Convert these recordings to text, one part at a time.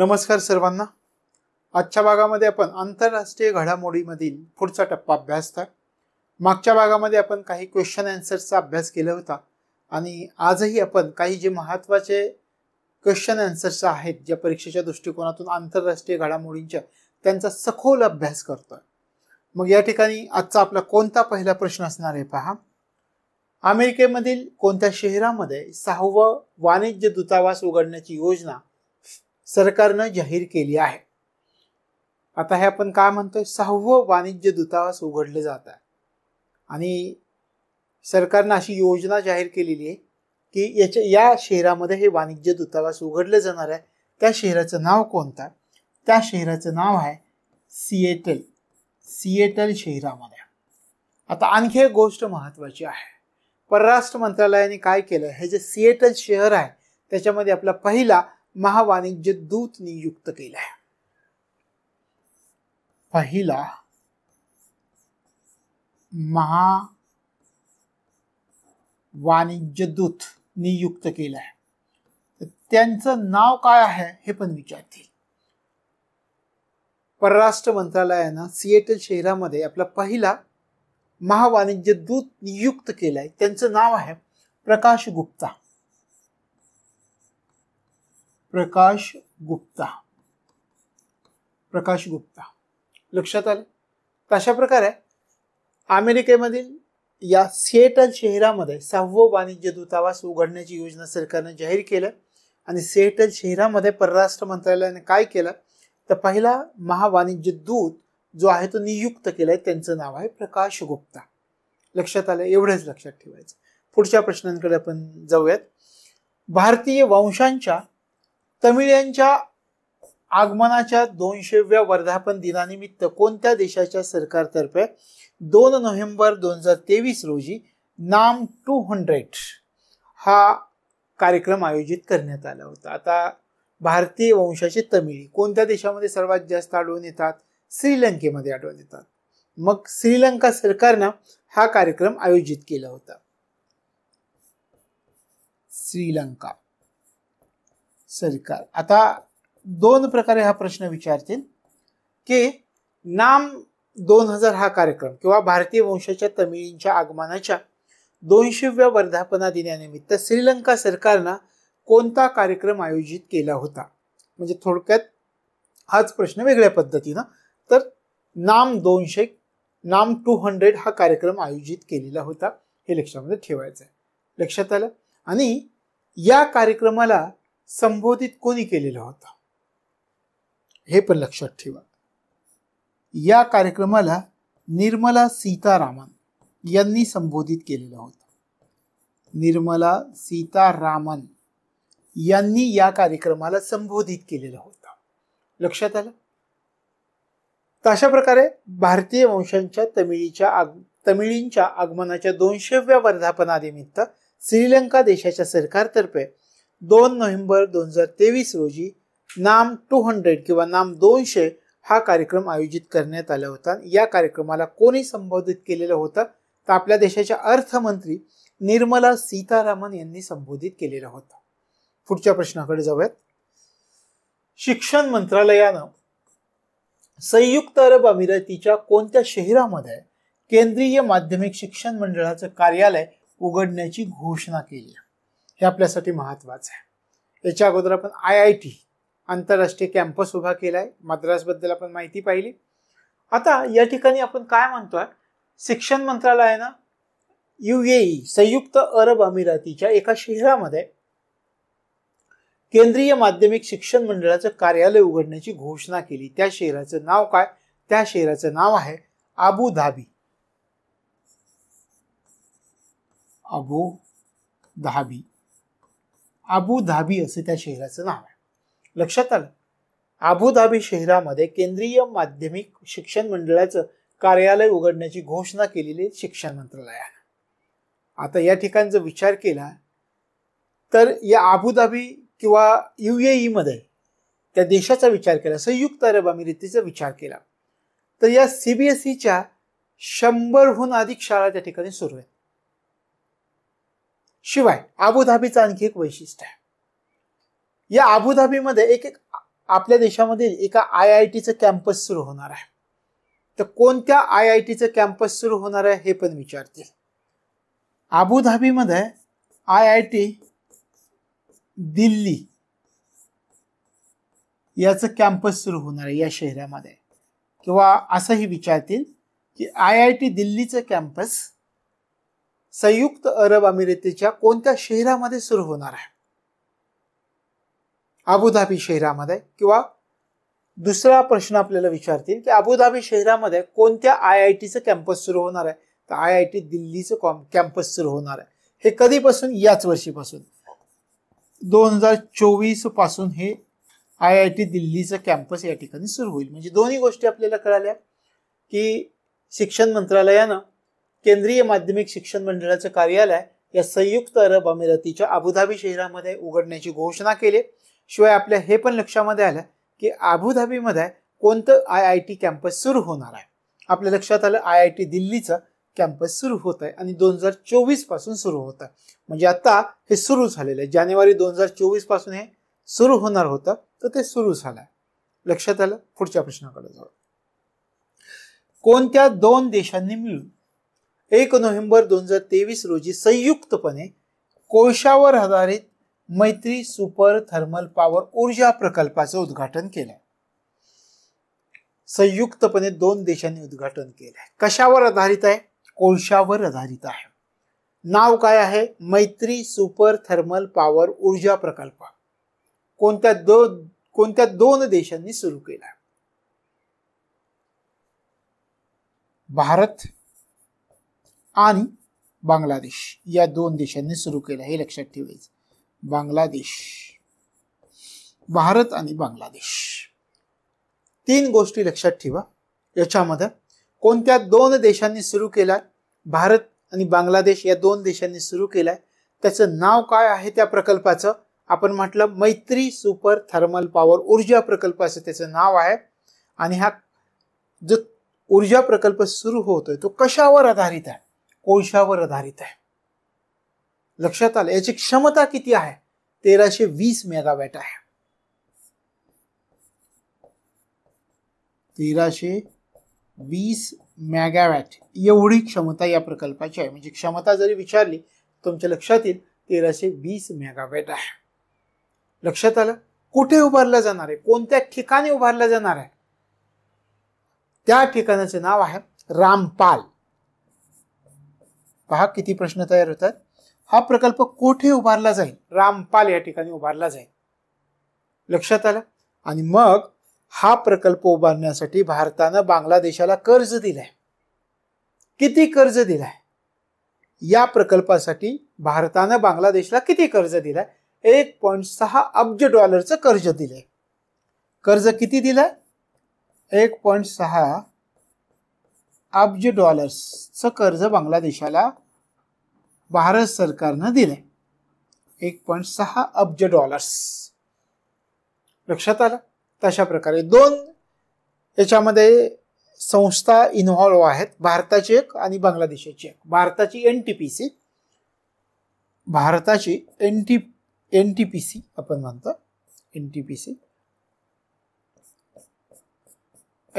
नमस्कार सर्वांना आजच्या भागामध्ये आपण आंतरराष्ट्रीय घडामोडीमधील पुढचा टप्पा अभ्यासता मागच्या भागामध्ये आपण काही क्वेश्चन अँसर्सचा अभ्यास केला होता आणि आजही आपण काही जे महत्त्वाचे क्वेश्चन अँसर्स आहेत ज्या परीक्षेच्या दृष्टिकोनातून आंतरराष्ट्रीय घडामोडींच्या त्यांचा सखोल अभ्यास करतोय मग या ठिकाणी आजचा आपला कोणता पहिला प्रश्न असणार आहे पहा अमेरिकेमधील कोणत्या शहरामध्ये सहावं वाणिज्य दूतावास उघडण्याची योजना सरकारनं जाहीर केली आहे आता हे आपण काय म्हणतोय सहावं वाणिज्य दूतावास उघडलं जात आहे आणि सरकारनं अशी योजना जाहीर केलेली आहे की याच्या या शहरामध्ये हे वाणिज्य दूतावास उघडलं जाणार आहे त्या शहराचं नाव कोणतं त्या शहराचं नाव आहे सिएटल सिएटल शहरामध्ये आता आणखी एक गोष्ट महत्त्वाची आहे परराष्ट्र मंत्रालयाने काय केलं हे जे सिएटल शहर आहे त्याच्यामध्ये आपला पहिला महावाणिज्य दूत नियुक्त केलाय पहिला महा वाणिज्य दूत नियुक्त केलाय त्यांचं नाव काय आहे हे पण विचारतील परराष्ट्र मंत्रालयानं सिएटल शहरामध्ये आपला पहिला महावाणिज्य दूत नियुक्त केलाय त्यांचं नाव आहे प्रकाश गुप्ता प्रकाश गुप्ता प्रकाश गुप्ता लक्षात आलं तर प्रकारे अमेरिकेमधील या सिएटल शहरामध्ये सहावं वाणिज्य दूतावास उघडण्याची योजना सरकारने जाहीर केलं आणि सिएटल शहरामध्ये परराष्ट्र मंत्रालयाने काय केलं तर पहिला महावाणिज्य दूत जो आहे तो नियुक्त केलाय त्यांचं नाव आहे प्रकाश गुप्ता लक्षात आलं एवढंच लक्षात ठेवायचं पुढच्या प्रश्नांकडे आपण जाऊयात भारतीय वंशांच्या यांच्या आगमनाच्या दोनशेव्या वर्धापन दिनानिमित्त कोणत्या देशाच्या सरकारतर्फे दोन नोव्हेंबर दोन हजार तेवीस रोजी नाम टू हंड्रेड हा कार्यक्रम आयोजित करण्यात आला होता आता भारतीय वंशाचे तमिळी कोणत्या देशामध्ये सर्वात जास्त आढळून येतात श्रीलंकेमध्ये आढळून येतात मग श्रीलंका सरकारनं हा कार्यक्रम आयोजित केला होता श्रीलंका सरकार आता दोन प्रकारे हा प्रश्न विचारतील की नाम दोन हजार हा कार्यक्रम किंवा भारतीय वंशाच्या तमिळींच्या आगमनाच्या दोनशेव्या वर्धापना दिनानिमित्त श्रीलंका सरकारनं कोणता कार्यक्रम आयोजित केला होता म्हणजे थोडक्यात हाच प्रश्न वेगळ्या पद्धतीनं तर नाम दोनशे नाम टू हंड्रेड हा कार्यक्रम आयोजित केलेला होता हे लक्षामध्ये ठेवायचं आहे लक्षात आलं आणि या कार्यक्रमाला संबोधित कोणी केलेला होता हे पण लक्षात ठेवा या कार्यक्रमाला निर्मला सीतारामन यांनी संबोधित केलेला होता निर्मला सीतारामन यांनी या कार्यक्रमाला संबोधित केलेला होता लक्षात आलं तर अशा प्रकारे भारतीय वंशांच्या तमिळीच्या आग तमिळींच्या आगमनाच्या दोनशेव्या वर्धापनानिमित्त श्रीलंका देशाच्या सरकारतर्फे दोन नोव्हेंबर दोन हजार तेवीस रोजी नाम टू हंड्रेड किंवा नाम दोनशे हा कार्यक्रम आयोजित करण्यात आला होता या कार्यक्रमाला कोणी संबोधित केलेलं होतं तर आपल्या देशाच्या अर्थमंत्री निर्मला सीतारामन यांनी संबोधित केलेला होता पुढच्या प्रश्नाकडे जाऊयात शिक्षण मंत्रालयानं संयुक्त अरब अमिरातीच्या कोणत्या शहरामध्ये केंद्रीय माध्यमिक शिक्षण मंडळाचं कार्यालय उघडण्याची घोषणा केली हे आपल्यासाठी महत्त्वाचं आहे याच्या अगोदर आपण आय आय टी आंतरराष्ट्रीय कॅम्पस उभा केला आहे मद्रासबद्दल आपण माहिती पाहिली आता या ठिकाणी आपण काय म्हणतोय शिक्षण मंत्रालयानं यू ई संयुक्त अरब अमिरातीच्या एका शहरामध्ये केंद्रीय माध्यमिक शिक्षण मंडळाचं कार्यालय उघडण्याची घोषणा केली त्या शहराचं नाव काय त्या शहराचं नाव आहे Abu Dhabi Abu Dhabi Abu Dhabi असे त्या शहराचं नाव आहे लक्षात आलं धाबी शहरामध्ये केंद्रीय माध्यमिक शिक्षण मंडळाचं कार्यालय उघडण्याची घोषणा केलेली शिक्षण मंत्रालयानं आता या ठिकाणचा विचार केला तर या आबुधाबी किंवा यू ए ईमध्ये त्या देशाचा विचार केला संयुक्त अरब अमिरातीचा विचार केला तर या सीबीएसईच्या शंभरहून अधिक शाळा त्या ठिकाणी सुरू आहेत शिवाय अबुधाबीचं आणखी एक वैशिष्ट्य आहे या अबुधाबीमध्ये एक एक आपल्या देशामधील एका आय आय टीचं कॅम्पस सुरू होणार आहे तर कोणत्या आय आय टीचं कॅम्पस सुरू होणार आहे हे पण विचारतील अबुधाबीमध्ये आय आय टी दिल्ली याचं कॅम्पस सुरू होणार आहे या शहरामध्ये किंवा असंही विचारतील की आय आय टी दिल्लीचं कॅम्पस संयुक्त अरब अमिरातीच्या कोणत्या शहरामध्ये सुरू होणार आहे अबुधाबी शहरामध्ये किंवा दुसरा प्रश्न आपल्याला विचारतील की अबुधाबी शहरामध्ये कोणत्या आय आय टीचं कॅम्पस सुरू होणार आहे तर आय आय टी दिल्लीचं कॅम्पस सुरू होणार आहे हे कधीपासून याच वर्षीपासून दोन हजार चोवीस पासून हे आय आय टी दिल्लीचं कॅम्पस या ठिकाणी सुरू होईल म्हणजे दोन्ही गोष्टी आपल्याला कळाल्या की शिक्षण मंत्रालयानं केंद्रीय माध्यमिक शिक्षण मंडळाचं कार्यालय या संयुक्त अरब अमिरातीच्या अबुधाबी शहरामध्ये उघडण्याची घोषणा केली शिवाय आपल्या हे पण लक्षामध्ये आलं की अबुधाबीमध्ये कोणतं आय आय टी कॅम्पस सुरू होणार आहे आपल्या लक्षात आलं आय आय टी दिल्लीचं कॅम्पस सुरू होत आहे आणि दोन हजार चोवीस पासून सुरू आहे म्हणजे आता हे सुरू झालेलं आहे जानेवारी दोन हजार चोवीस पासून हे सुरू होणार होतं तर ते सुरू झालं लक्षात आलं पुढच्या प्रश्नाकडे जाऊ कोणत्या दोन देशांनी मिळून एक नोव्हेंबर दोन हजार तेवीस रोजी संयुक्तपणे कोळशावर आधारित मैत्री सुपर थर्मल पॉवर ऊर्जा प्रकल्पाचं उद्घाटन केलंय संयुक्तपणे दोन देशांनी उद्घाटन केलंय कशावर आधारित आहे कोळशावर आधारित आहे नाव काय आहे मैत्री सुपर थर्मल पॉवर ऊर्जा प्रकल्प कोणत्या दो कोणत्या दोन देशांनी सुरू केला भारत आणि बांगलादेश या दोन देशांनी सुरू केलं हे लक्षात ठेवायचं बांगलादेश भारत आणि बांगलादेश तीन गोष्टी लक्षात ठेवा याच्यामध्ये कोणत्या दोन देशांनी सुरू केलाय भारत आणि बांगलादेश या दोन देशांनी सुरू केलाय त्याचं नाव काय आहे त्या प्रकल्पाचं आपण म्हटलं मैत्री सुपर थर्मल पॉवर ऊर्जा प्रकल्प असं त्याचं नाव आहे आणि हा जो ऊर्जा प्रकल्प सुरू होतोय तो कशावर आधारित आहे कोळशावर आधारित आहे लक्षात आलं याची क्षमता किती आहे तेराशे वीस मेगावॅट आहे तेराशे वीस मेगावॅट एवढी क्षमता या प्रकल्पाची आहे म्हणजे क्षमता जरी विचारली तुमच्या लक्षात येईल तेराशे वीस मेगावॅट आहे लक्षात आलं कुठे उभारला जाणार आहे कोणत्या ठिकाणी उभारला जाणार आहे त्या ठिकाणाचे नाव आहे रामपाल पहा किती प्रश्न तयार होतात हा प्रकल्प कोठे उभारला जाईल रामपाल या ठिकाणी उभारला जाईल लक्षात आलं आणि मग हा प्रकल्प उभारण्यासाठी भारतानं बांगलादेशाला कर्ज दिलाय किती कर्ज दिलाय या प्रकल्पासाठी भारतानं बांगलादेशला किती कर्ज दिलाय एक पॉईंट सहा अब्ज डॉलरचं कर्ज दिलंय कर्ज किती दिलाय एक पॉईंट सहा अब्ज डॉलर्सचं कर्ज बांगलादेशाला भारत सरकारनं दिले एक पॉईंट सहा अब्ज डॉलर्स लक्षात आलं तशा प्रकारे दोन याच्यामध्ये संस्था इन्व्हॉल्व आहेत भारताची एक आणि बांगलादेशाची एक भारताची एन टी पी सी भारताची N T N T P C आपण म्हणतो N T P C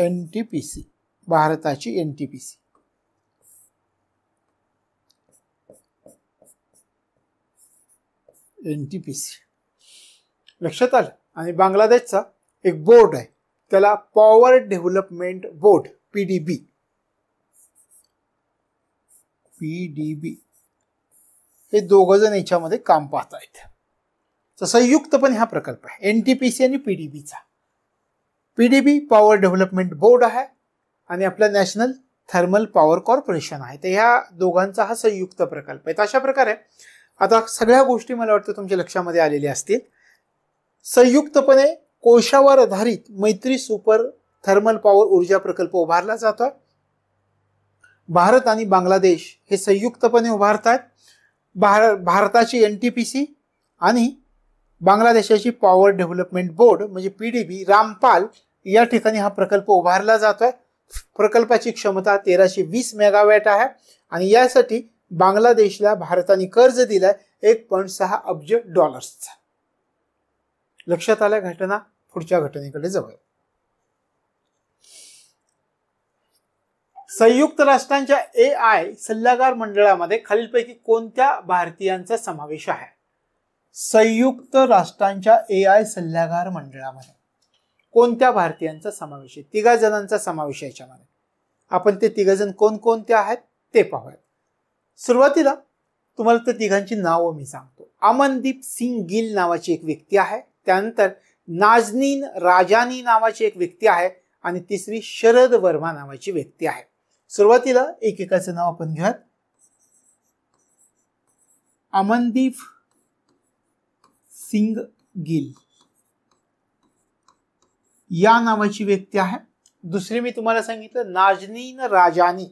N T P C भारताची N T P C N T P C लक्षात आलं आणि बांगलादेशचा एक बोर्ड आहे त्याला power development board P D B P D B हे दोघं जण याच्यामध्ये काम पाहत आहेत तर पण हा प्रकल्प आहे एन टी पी सी आणि पी डी बीचा P D B power development board आहे आणि आपला नॅशनल थर्मल पॉवर कॉर्पोरेशन आहे तर ह्या दोघांचा हा संयुक्त प्रकल्प आहे तर अशा प्रकारे आता सगळ्या गोष्टी मला वाटतं तुमच्या लक्षामध्ये आलेल्या असतील संयुक्तपणे कोशावर आधारित मैत्री सुपर थर्मल पॉवर ऊर्जा प्रकल्प उभारला जातो भारत आणि बांगलादेश हे संयुक्तपणे आहेत भार भारताची एन टी पी सी आणि बांगलादेशाची पॉवर डेव्हलपमेंट बोर्ड म्हणजे पी डी बी रामपाल या ठिकाणी हा प्रकल्प उभारला जातो आहे प्रकल्पाची क्षमता तेराशे वीस मेगावॅट आहे आणि यासाठी बांगलादेशला भारताने कर्ज दिलाय एक पॉईंट सहा अब्ज डॉलर्सचा लक्षात आल्या घटना पुढच्या घटनेकडे जवळ संयुक्त राष्ट्रांच्या ए आय सल्लागार मंडळामध्ये खालीलपैकी कोणत्या भारतीयांचा समावेश आहे संयुक्त राष्ट्रांच्या ए आय सल्लागार मंडळामध्ये कोणत्या भारतीयांचा समावेश आहे तिघा जणांचा समावेश आहे याच्यामध्ये आपण ते तिघा जण कोणकोणते आहेत ते पाहूयात सुरुवातीला तुम्हाला त्या तिघांची नावं मी सांगतो अमनदीप सिंग गिल नावाची एक व्यक्ती आहे त्यानंतर नाजनीन राजानी नावाची एक व्यक्ती आहे आणि तिसरी शरद वर्मा नावाची व्यक्ती आहे सुरुवातीला एकेकाचं नाव आपण घेऊयात अमनदीप सिंग गिल या नावाची व्यक्ती आहे दुसरी मी तुम्हाला सांगितलं नाजनीन राजानी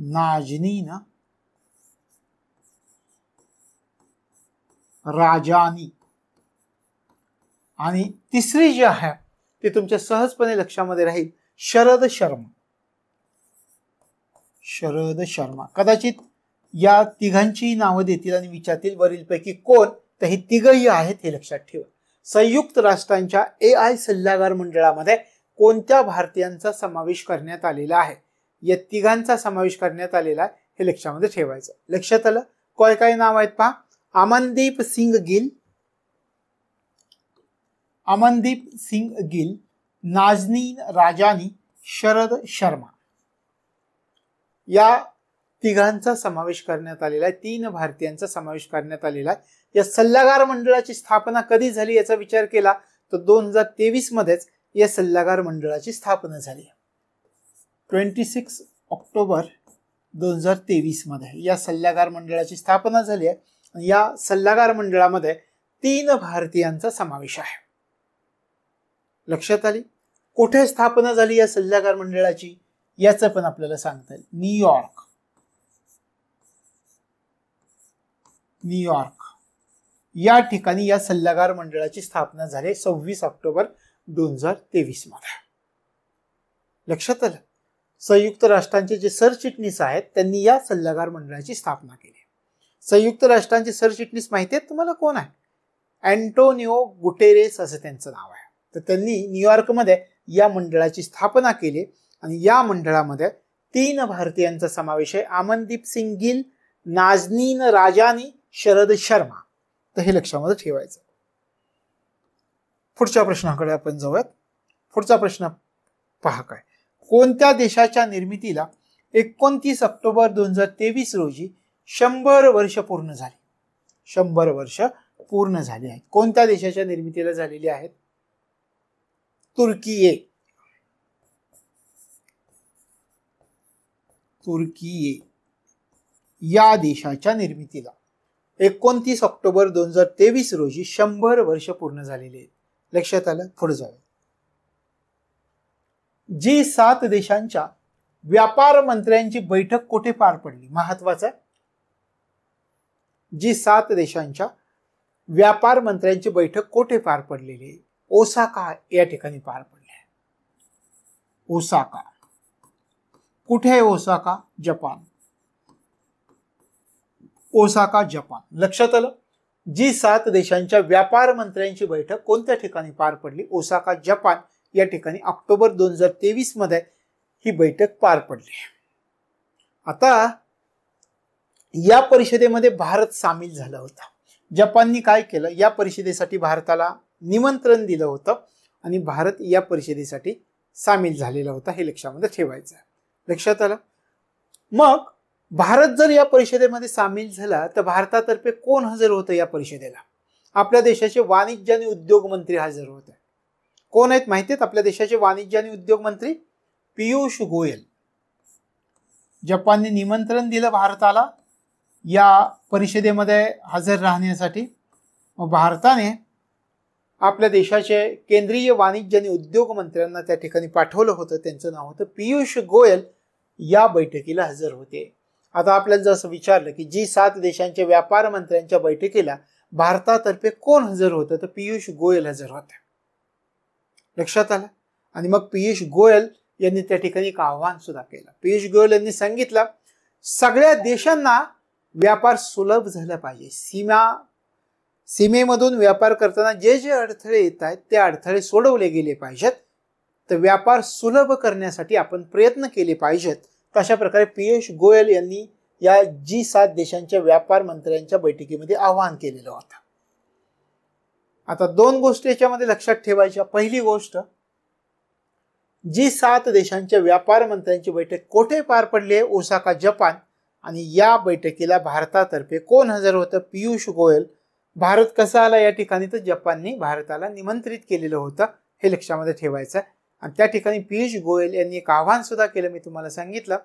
नाजनी राजानी आणि तिसरी जी आहे ती तुमच्या सहजपणे लक्षामध्ये राहील शरद शर्मा शरद शर्मा कदाचित या तिघांची नावं देतील आणि विचारतील वरीलपैकी कोण तर हे तिघही आहेत हे लक्षात ठेवा संयुक्त राष्ट्रांच्या ए आय सल्लागार मंडळामध्ये कोणत्या भारतीयांचा समावेश करण्यात आलेला आहे या तिघांचा समावेश करण्यात आलेला आहे हे लक्षामध्ये ठेवायचं लक्षात आलं काय काय नाव आहेत पहा अमनदीप सिंग गिल अमनदीप सिंग गिल नाजनी राजानी शरद शर्मा या तिघांचा समावेश करण्यात आलेला आहे तीन भारतीयांचा समावेश करण्यात आलेला आहे या सल्लागार मंडळाची स्थापना कधी झाली याचा विचार केला तर दोन हजार तेवीस मध्येच या सल्लागार मंडळाची स्थापना झाली ट्वेंटी सिक्स ऑक्टोबर दोन हजार तेवीसमध्ये या सल्लागार मंडळाची स्थापना झाली आहे आणि या सल्लागार मंडळामध्ये तीन भारतीयांचा समावेश आहे लक्षात आली कुठे स्थापना झाली या सल्लागार मंडळाची याचं पण आपल्याला सांगता येईल न्यूयॉर्क न्यूयॉर्क या ठिकाणी या सल्लागार मंडळाची स्थापना झाली सव्वीस ऑक्टोबर दोन हजार तेवीस मध्ये लक्षात आलं संयुक्त राष्ट्रांचे जे सरचिटणीस आहेत त्यांनी या सल्लागार मंडळाची स्थापना केली संयुक्त राष्ट्रांचे सरचिटणीस माहिती आहेत तुम्हाला कोण आहे अँटोनिओ गुटेरेस असं त्यांचं नाव आहे तर त्यांनी न्यूयॉर्कमध्ये या मंडळाची स्थापना केली आणि या मंडळामध्ये तीन भारतीयांचा समावेश आहे अमनदीप सिंग गिल नाजनीन राजानी शरद शर्मा तर हे लक्षामध्ये ठेवायचं पुढच्या प्रश्नाकडे आपण जाऊयात पुढचा प्रश्न पहा काय कोणत्या देशाच्या निर्मितीला एकोणतीस ऑक्टोबर दोन हजार तेवीस रोजी शंभर वर्ष पूर्ण झाले शंभर वर्ष पूर्ण झाले आहेत कोणत्या देशाच्या निर्मितीला झालेली आहेत तुर्की तुर्की या देशाच्या निर्मितीला एकोणतीस ऑक्टोबर दोन हजार तेवीस रोजी शंभर वर्ष पूर्ण झालेली आहेत लक्षात आलं पुढे जाऊया जी सात देशांच्या व्यापार मंत्र्यांची बैठक कुठे पार पडली महत्वाचं जी सात देशांच्या व्यापार मंत्र्यांची बैठक कोठे पार पडलेली ओसाका या ठिकाणी पार पडली आहे ओसाका कुठे आहे ओसाका जपान ओसाका जपान लक्षात आलं जी सात देशांच्या व्यापार मंत्र्यांची बैठक कोणत्या ठिकाणी पार पडली ओसाका जपान या ठिकाणी ऑक्टोबर दोन हजार मध्ये ही बैठक पार पडली आता या परिषदेमध्ये भारत सामील झाला होता जपाननी काय केलं या परिषदेसाठी भारताला निमंत्रण दिलं होतं आणि भारत या परिषदेसाठी सामील झालेला होता हे लक्षामध्ये ठेवायचं लक्षात आलं मग भारत जर या परिषदेमध्ये सामील झाला तर भारतातर्फे कोण हजर होतं या परिषदेला आपल्या देशाचे वाणिज्य आणि उद्योग मंत्री हजर होते कोण आहेत माहिती आहेत आपल्या देशाचे वाणिज्य आणि उद्योग मंत्री पियुष गोयल जपानने निमंत्रण दिलं भारताला या परिषदेमध्ये हजर राहण्यासाठी भारताने आपल्या देशाचे केंद्रीय वाणिज्य आणि उद्योग मंत्र्यांना त्या ठिकाणी पाठवलं होतं त्यांचं नाव होतं पियुष गोयल या बैठकीला हजर होते आता आपल्याला जसं विचारलं की जी सात देशांच्या व्यापार मंत्र्यांच्या बैठकीला भारतातर्फे कोण हजर होतं तर पियुष गोयल हजर होत्या लक्षात आलं आणि मग पियुष गोयल यांनी त्या ठिकाणी एक आव्हान सुद्धा केलं पियुष गोयल यांनी सांगितलं सगळ्या देशांना व्यापार सुलभ झाला पाहिजे सीमा सीमेमधून व्यापार करताना जे जे अडथळे येत आहेत ते अडथळे सोडवले गेले पाहिजेत तर व्यापार सुलभ करण्यासाठी आपण प्रयत्न केले पाहिजेत अशा प्रकारे पियुष गोयल यांनी या जी सात देशांच्या व्यापार मंत्र्यांच्या बैठकीमध्ये आवाहन केलेलं होतं आता दोन गोष्टी याच्यामध्ये लक्षात ठेवायच्या पहिली गोष्ट जी सात देशांच्या व्यापार मंत्र्यांची बैठक कोठे पार पडली आहे ओसाका जपान आणि या बैठकीला भारतातर्फे कोण हजर होतं पियुष गोयल भारत कसा आला या ठिकाणी तर जपाननी भारताला निमंत्रित केलेलं होतं हे लक्षामध्ये ठेवायचं आणि त्या ठिकाणी पियुष गोयल यांनी एक आव्हान सुद्धा केलं मी तुम्हाला सांगितलं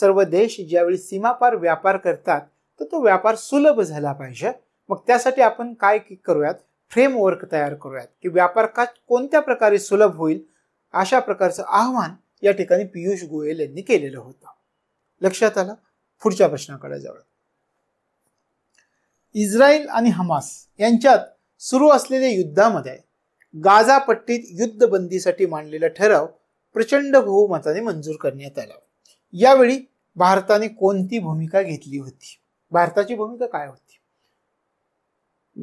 सर्व देश ज्यावेळी सीमापार व्यापार करतात तर तो व्यापार सुलभ झाला पाहिजे मग त्यासाठी आपण काय करूयात फ्रेमवर्क तयार करूयात की व्यापार का कोणत्या प्रकारे सुलभ होईल अशा प्रकारचं आव्हान या ठिकाणी पियुष गोयल यांनी केलेलं होतं लक्षात आलं पुढच्या प्रश्नाकडे जवळ इस्रायल आणि हमास यांच्यात सुरू असलेल्या युद्धामध्ये गाझा पट्टीत युद्धबंदीसाठी मांडलेला ठराव प्रचंड बहुमताने मंजूर करण्यात आला यावेळी भारताने कोणती भूमिका घेतली होती भारताची भूमिका काय होती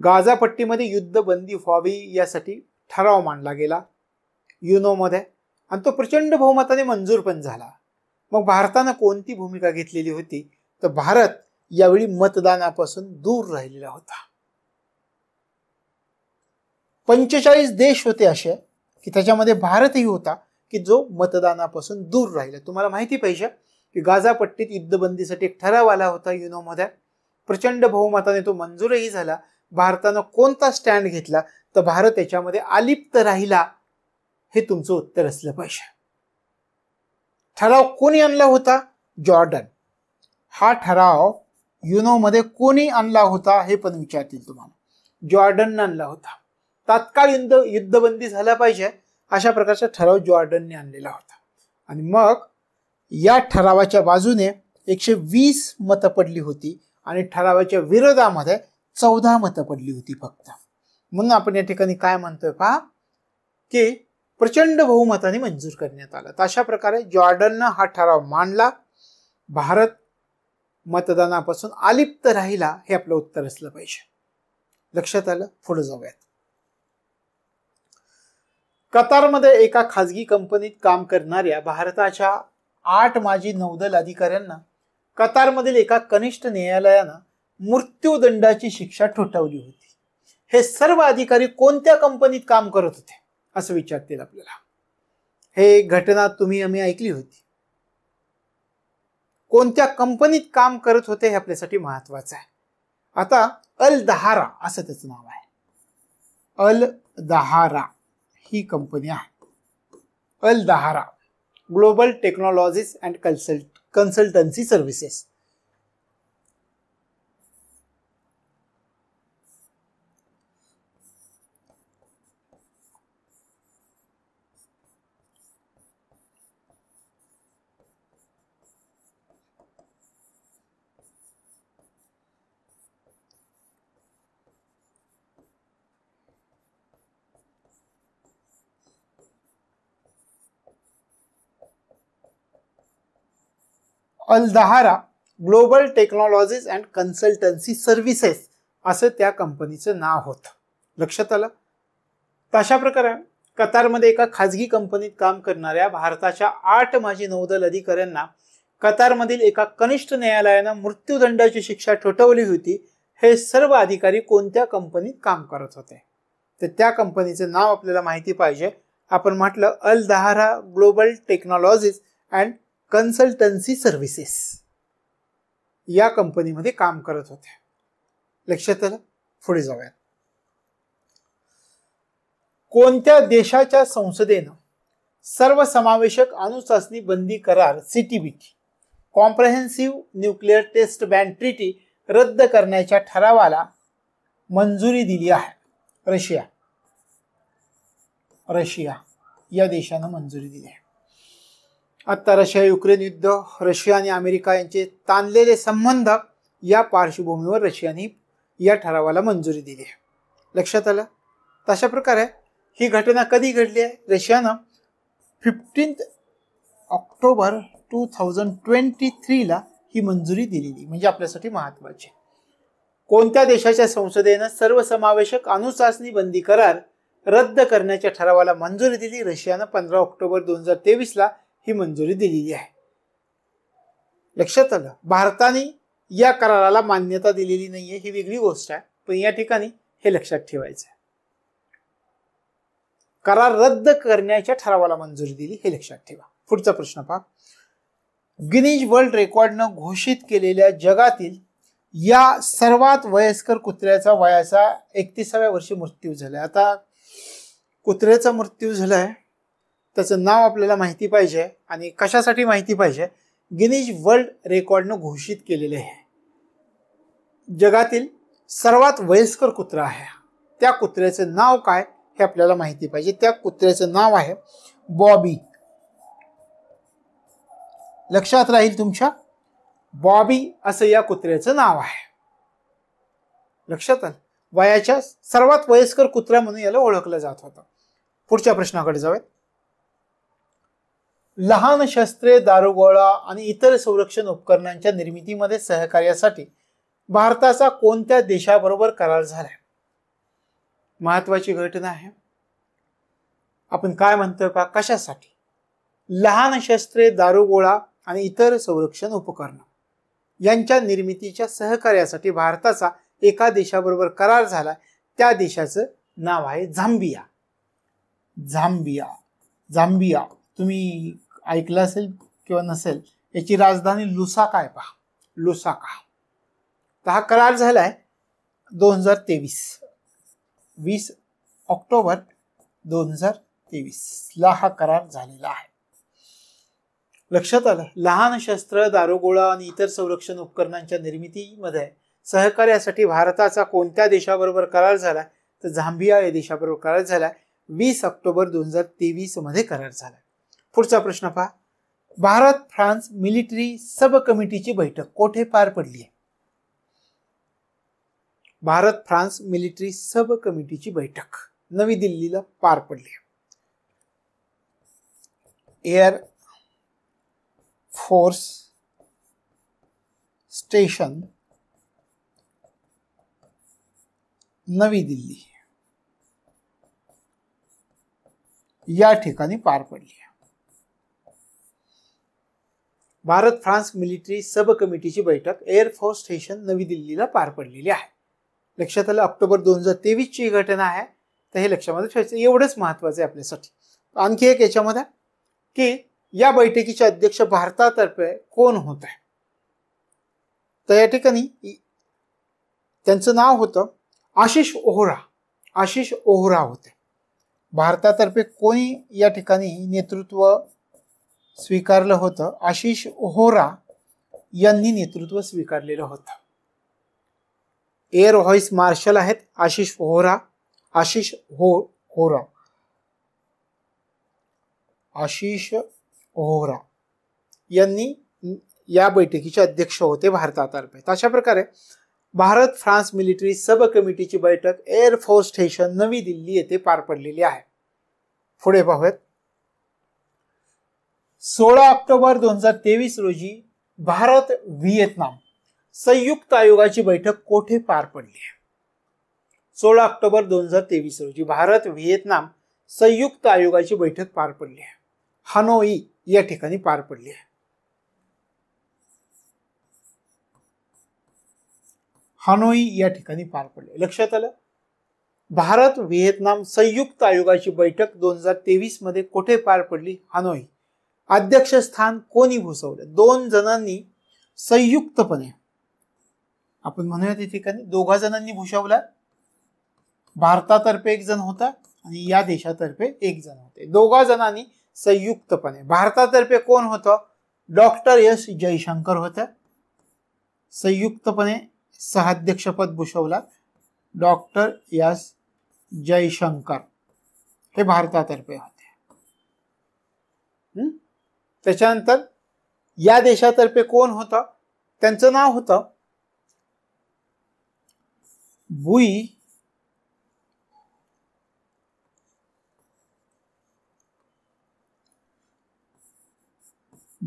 गाझापट्टीमध्ये युद्धबंदी व्हावी यासाठी ठराव मांडला गेला युनोमध्ये आणि तो प्रचंड बहुमताने मंजूर पण झाला मग भारतानं कोणती भूमिका घेतलेली होती तर भारत यावेळी मतदानापासून दूर राहिलेला होता पंचेचाळीस देश होते असे की त्याच्यामध्ये भारतही होता की जो मतदानापासून दूर राहिला तुम्हाला माहिती पाहिजे की गाझापट्टीत युद्धबंदीसाठी एक ठराव आला होता युनोमध्ये प्रचंड बहुमताने तो मंजूरही झाला भारतानं कोणता स्टँड घेतला तर भारत त्याच्यामध्ये अलिप्त राहिला हे तुमचं उत्तर असलं पाहिजे ठराव कोणी आणला होता जॉर्डन हा ठराव युनोमध्ये कोणी आणला होता हे पण विचारतील तुम्हाला जॉर्डनने आणला होता तात्काळ युद्ध युद्धबंदी झाला पाहिजे अशा प्रकारचा ठराव जॉर्डनने आणलेला होता आणि मग या ठरावाच्या बाजूने एकशे वीस मतं पडली होती आणि ठरावाच्या विरोधामध्ये चौदा मतं पडली होती फक्त म्हणून आपण या ठिकाणी काय म्हणतोय पहा की प्रचंड बहुमताने मंजूर करण्यात आलं अशा प्रकारे जॉर्डननं हा ठराव मांडला भारत मतदानापासून अलिप्त राहिला हे आपलं उत्तर असलं पाहिजे लक्षात आलं पुढे जाऊयात कतारमध्ये एका खाजगी कंपनीत काम करणाऱ्या भारताच्या आठ माजी नौदल अधिकाऱ्यांना कतारमधील एका कनिष्ठ न्यायालयानं मृत्यूदंडाची शिक्षा ठोठावली होती हे सर्व अधिकारी कोणत्या कंपनीत काम करत होते असं विचारतील आपल्याला हे घटना तुम्ही आम्ही ऐकली होती कोणत्या कंपनीत काम करत होते हे आपल्यासाठी महत्वाचं आहे आता अल दहारा असं त्याचं नाव आहे अल दहारा ही कंपनी आहे Al Dahra global technologies and consult consultancy services Al Dahra global technologies and consultancy services असं त्या कंपनीचं नाव होतं लक्षात आलं तशा प्रकारे कतारमध्ये एका खाजगी कंपनीत काम करणाऱ्या भारताच्या आठ माजी नौदल अधिकाऱ्यांना कतारमधील एका कनिष्ठ न्यायालयानं मृत्यूदंडाची शिक्षा ठोठवली होती हे सर्व अधिकारी कोणत्या कंपनीत काम करत होते तर त्या कंपनीचं नाव आपल्याला माहिती पाहिजे आपण म्हटलं Al Dahra global technologies and consultancy services या कंपनीमध्ये काम करत होत्या लक्षात आलं पुढे जाऊयात कोणत्या देशाच्या संसदेनं सर्वसमावेशक अणुचाचणी बंदी करार CTBT comprehensive nuclear test band treaty रद्द करण्याच्या ठरावाला मंजुरी दिली आहे रशिया रशिया या देशानं मंजुरी दिली आहे आत्ता रशिया युक्रेन युद्ध रशिया आणि अमेरिका यांचे ताणलेले संबंध या पार्श्वभूमीवर रशियाने या ठरावाला मंजुरी दिली आहे लक्षात आलं तशा प्रकारे ही घटना कधी घडली आहे रशियानं fifteenth October two thousand twenty थ्रीला ही मंजुरी दिलेली म्हणजे आपल्यासाठी महत्वाची कोणत्या देशाच्या संसदेनं सर्वसमावेशक अनुशासनी बंदी करार रद्द करण्याच्या ठरावाला मंजुरी दिली रशियानं पंधरा ऑक्टोबर दोन हजार तेवीसला ही मंजुरी दिलेली आहे लक्षात आलं भारताने या कराराला मान्यता दिलेली नाही आहे ही वेगळी गोष्ट आहे पण या ठिकाणी हे लक्षात ठेवायचं करार रद्द करण्याच्या ठरावाला मंजुरी दिली हे लक्षात ठेवा पुढचा प्रश्न पहा गिनीज वर्ल्ड रेकॉर्डनं घोषित केलेल्या जगातील या सर्वात वयस्कर कुत्र्याचा वयाचा एकतीसाव्या वर्षी मृत्यू झालाय आता कुत्र्याचा मृत्यू झालाय त्याचं नाव आपल्याला माहिती पाहिजे आणि कशासाठी माहिती पाहिजे गिनीज वर्ल्ड रेकॉर्डनं घोषित केलेले आहे जगातील सर्वात वयस्कर कुत्रा आहे त्या कुत्र्याचं नाव काय हे आपल्याला माहिती पाहिजे त्या कुत्र्याचं नाव आहे बॉबी लक्षात राहील तुमच्या बॉबी असं या कुत्र्याचं नाव आहे लक्षात आलं वयाच्या सर्वात वयस्कर कुत्रा म्हणून याला ओळखलं जात होतं पुढच्या प्रश्नाकडे जाऊयात लहान शस्त्रे दारुगोळा आणि इतर संरक्षण उपकरणांच्या निर्मितीमध्ये सहकार्यासाठी भारताचा कोणत्या देशाबरोबर करार झालाय महत्वाची घटना आहे आपण काय म्हणतोय का कशासाठी लहान शस्त्रे दारुगोळा आणि इतर संरक्षण उपकरणं यांच्या निर्मितीच्या सहकार्यासाठी भारताचा एका देशाबरोबर करार झाला त्या देशाचं नाव आहे झांबिया झांबिया झांबिया तुम्ही ऐकलं असेल किंवा नसेल याची राजधानी लुसाका आहे पहा लुसाका तर हा करार झाला आहे दोन हजार तेवीस वीस ऑक्टोबर दोन हजार तेवीसला हा करार झालेला आहे लक्षात आलं लहान शस्त्र दारुगोळा आणि इतर संरक्षण उपकरणांच्या निर्मितीमध्ये सहकार्यासाठी भारताचा कोणत्या देशाबरोबर करार झाला तर झांबिया या देशाबरोबर करार झाला वीस ऑक्टोबर दोन हजार तेवीसमध्ये करार झाला पुढचा प्रश्न पहा भारत फ्रान्स मिलिटरी सब कमिटीची बैठक कोठे पार पडली आहे भारत फ्रान्स मिलिटरी सब कमिटीची बैठक नवी दिल्लीला पार पडली एअर फोर्स स्टेशन नवी दिल्ली या ठिकाणी पार पडली भारत फ्रान्स मिलिटरी सब कमिटीची बैठक एअरफोर्स स्टेशन नवी दिल्लीला पार पडलेली आहे लक्षात आलं ऑक्टोबर दोन हजार तेवीसची ही घटना आहे तर हे लक्षामध्ये ठेवायचं एवढंच महत्त्वाचं आहे आपल्यासाठी आणखी एक याच्यामध्ये की या बैठकीचे अध्यक्ष भारतातर्फे कोण होत आहे तर या ठिकाणी त्यांचं नाव होतं आशिष ओहरा आशिष ओहरा होते भारतातर्फे कोणी या ठिकाणी नेतृत्व स्वीकारलं होतं आशिष ओहोरा यांनी नेतृत्व स्वीकारलेलं होतं एअर व्हॉइस मार्शल आहेत आशिष ओहोरा आशिष हो होरा आशिष ओहोरा यांनी या बैठकीचे अध्यक्ष होते भारतातर्फे अशा प्रकारे भारत फ्रान्स मिलिटरी सब कमिटीची बैठक एअरफोर्स स्टेशन नवी दिल्ली येथे पार पडलेली आहे पुढे पाहूयात सोळा ऑक्टोबर दोन हजार तेवीस रोजी भारत व्हिएतनाम संयुक्त आयोगाची बैठक कोठे पार पडली आहे सोळा ऑक्टोबर दोन हजार तेवीस रोजी भारत व्हिएतनाम संयुक्त आयोगाची बैठक पार पडली आहे हनोई या ठिकाणी पार पडली आहे हनोई या ठिकाणी पार पडली लक्षात आलं भारत व्हिएतनाम संयुक्त आयोगाची बैठक दोन हजार तेवीस मध्ये कोठे पार पडली हनोई अध्यक्षस्थान कोणी भूसवलं दोन जणांनी संयुक्तपणे आपण म्हणूया त्या ठिकाणी दोघा जणांनी भूषवला भारतातर्फे एक जण होता आणि या देशातर्फे एक जण होते दोघा जणांनी संयुक्तपणे भारतातर्फे कोण होतं डॉक्टर एस जयशंकर होत्या संयुक्तपणे सहाध्यक्षपद भूषवला डॉक्टर एस जयशंकर हे भारतातर्फे होते त्याच्यानंतर या देशातर्फे कोण होता त्यांचं नाव होतं बुई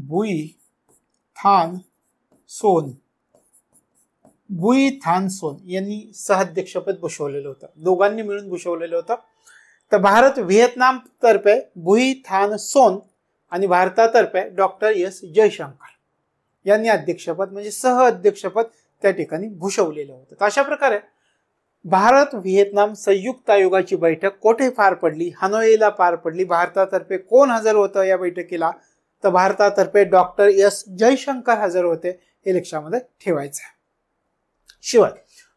बुई थान सोन बुई थान सोन यांनी सहअध्यक्षपद भूषवलेलं होतं दोघांनी मिळून भूषवलेलं होतं तर भारत व्हिएतनाम तर्फे बुई थान सोन आणि भारतातर्फे डॉक्टर एस जयशंकर यांनी अध्यक्षपद म्हणजे सह अध्यक्षपद त्या ठिकाणी भूषवलेलं होतं अशा प्रकारे भारत व्हिएतनाम संयुक्त आयोगाची बैठक कोठे पार पडली हनोईला पार पडली भारतातर्फे कोण हजर होतं या बैठकीला तर भारतातर्फे डॉक्टर एस जयशंकर हजर होते हे लक्षामध्ये ठेवायचं आहे शिवाय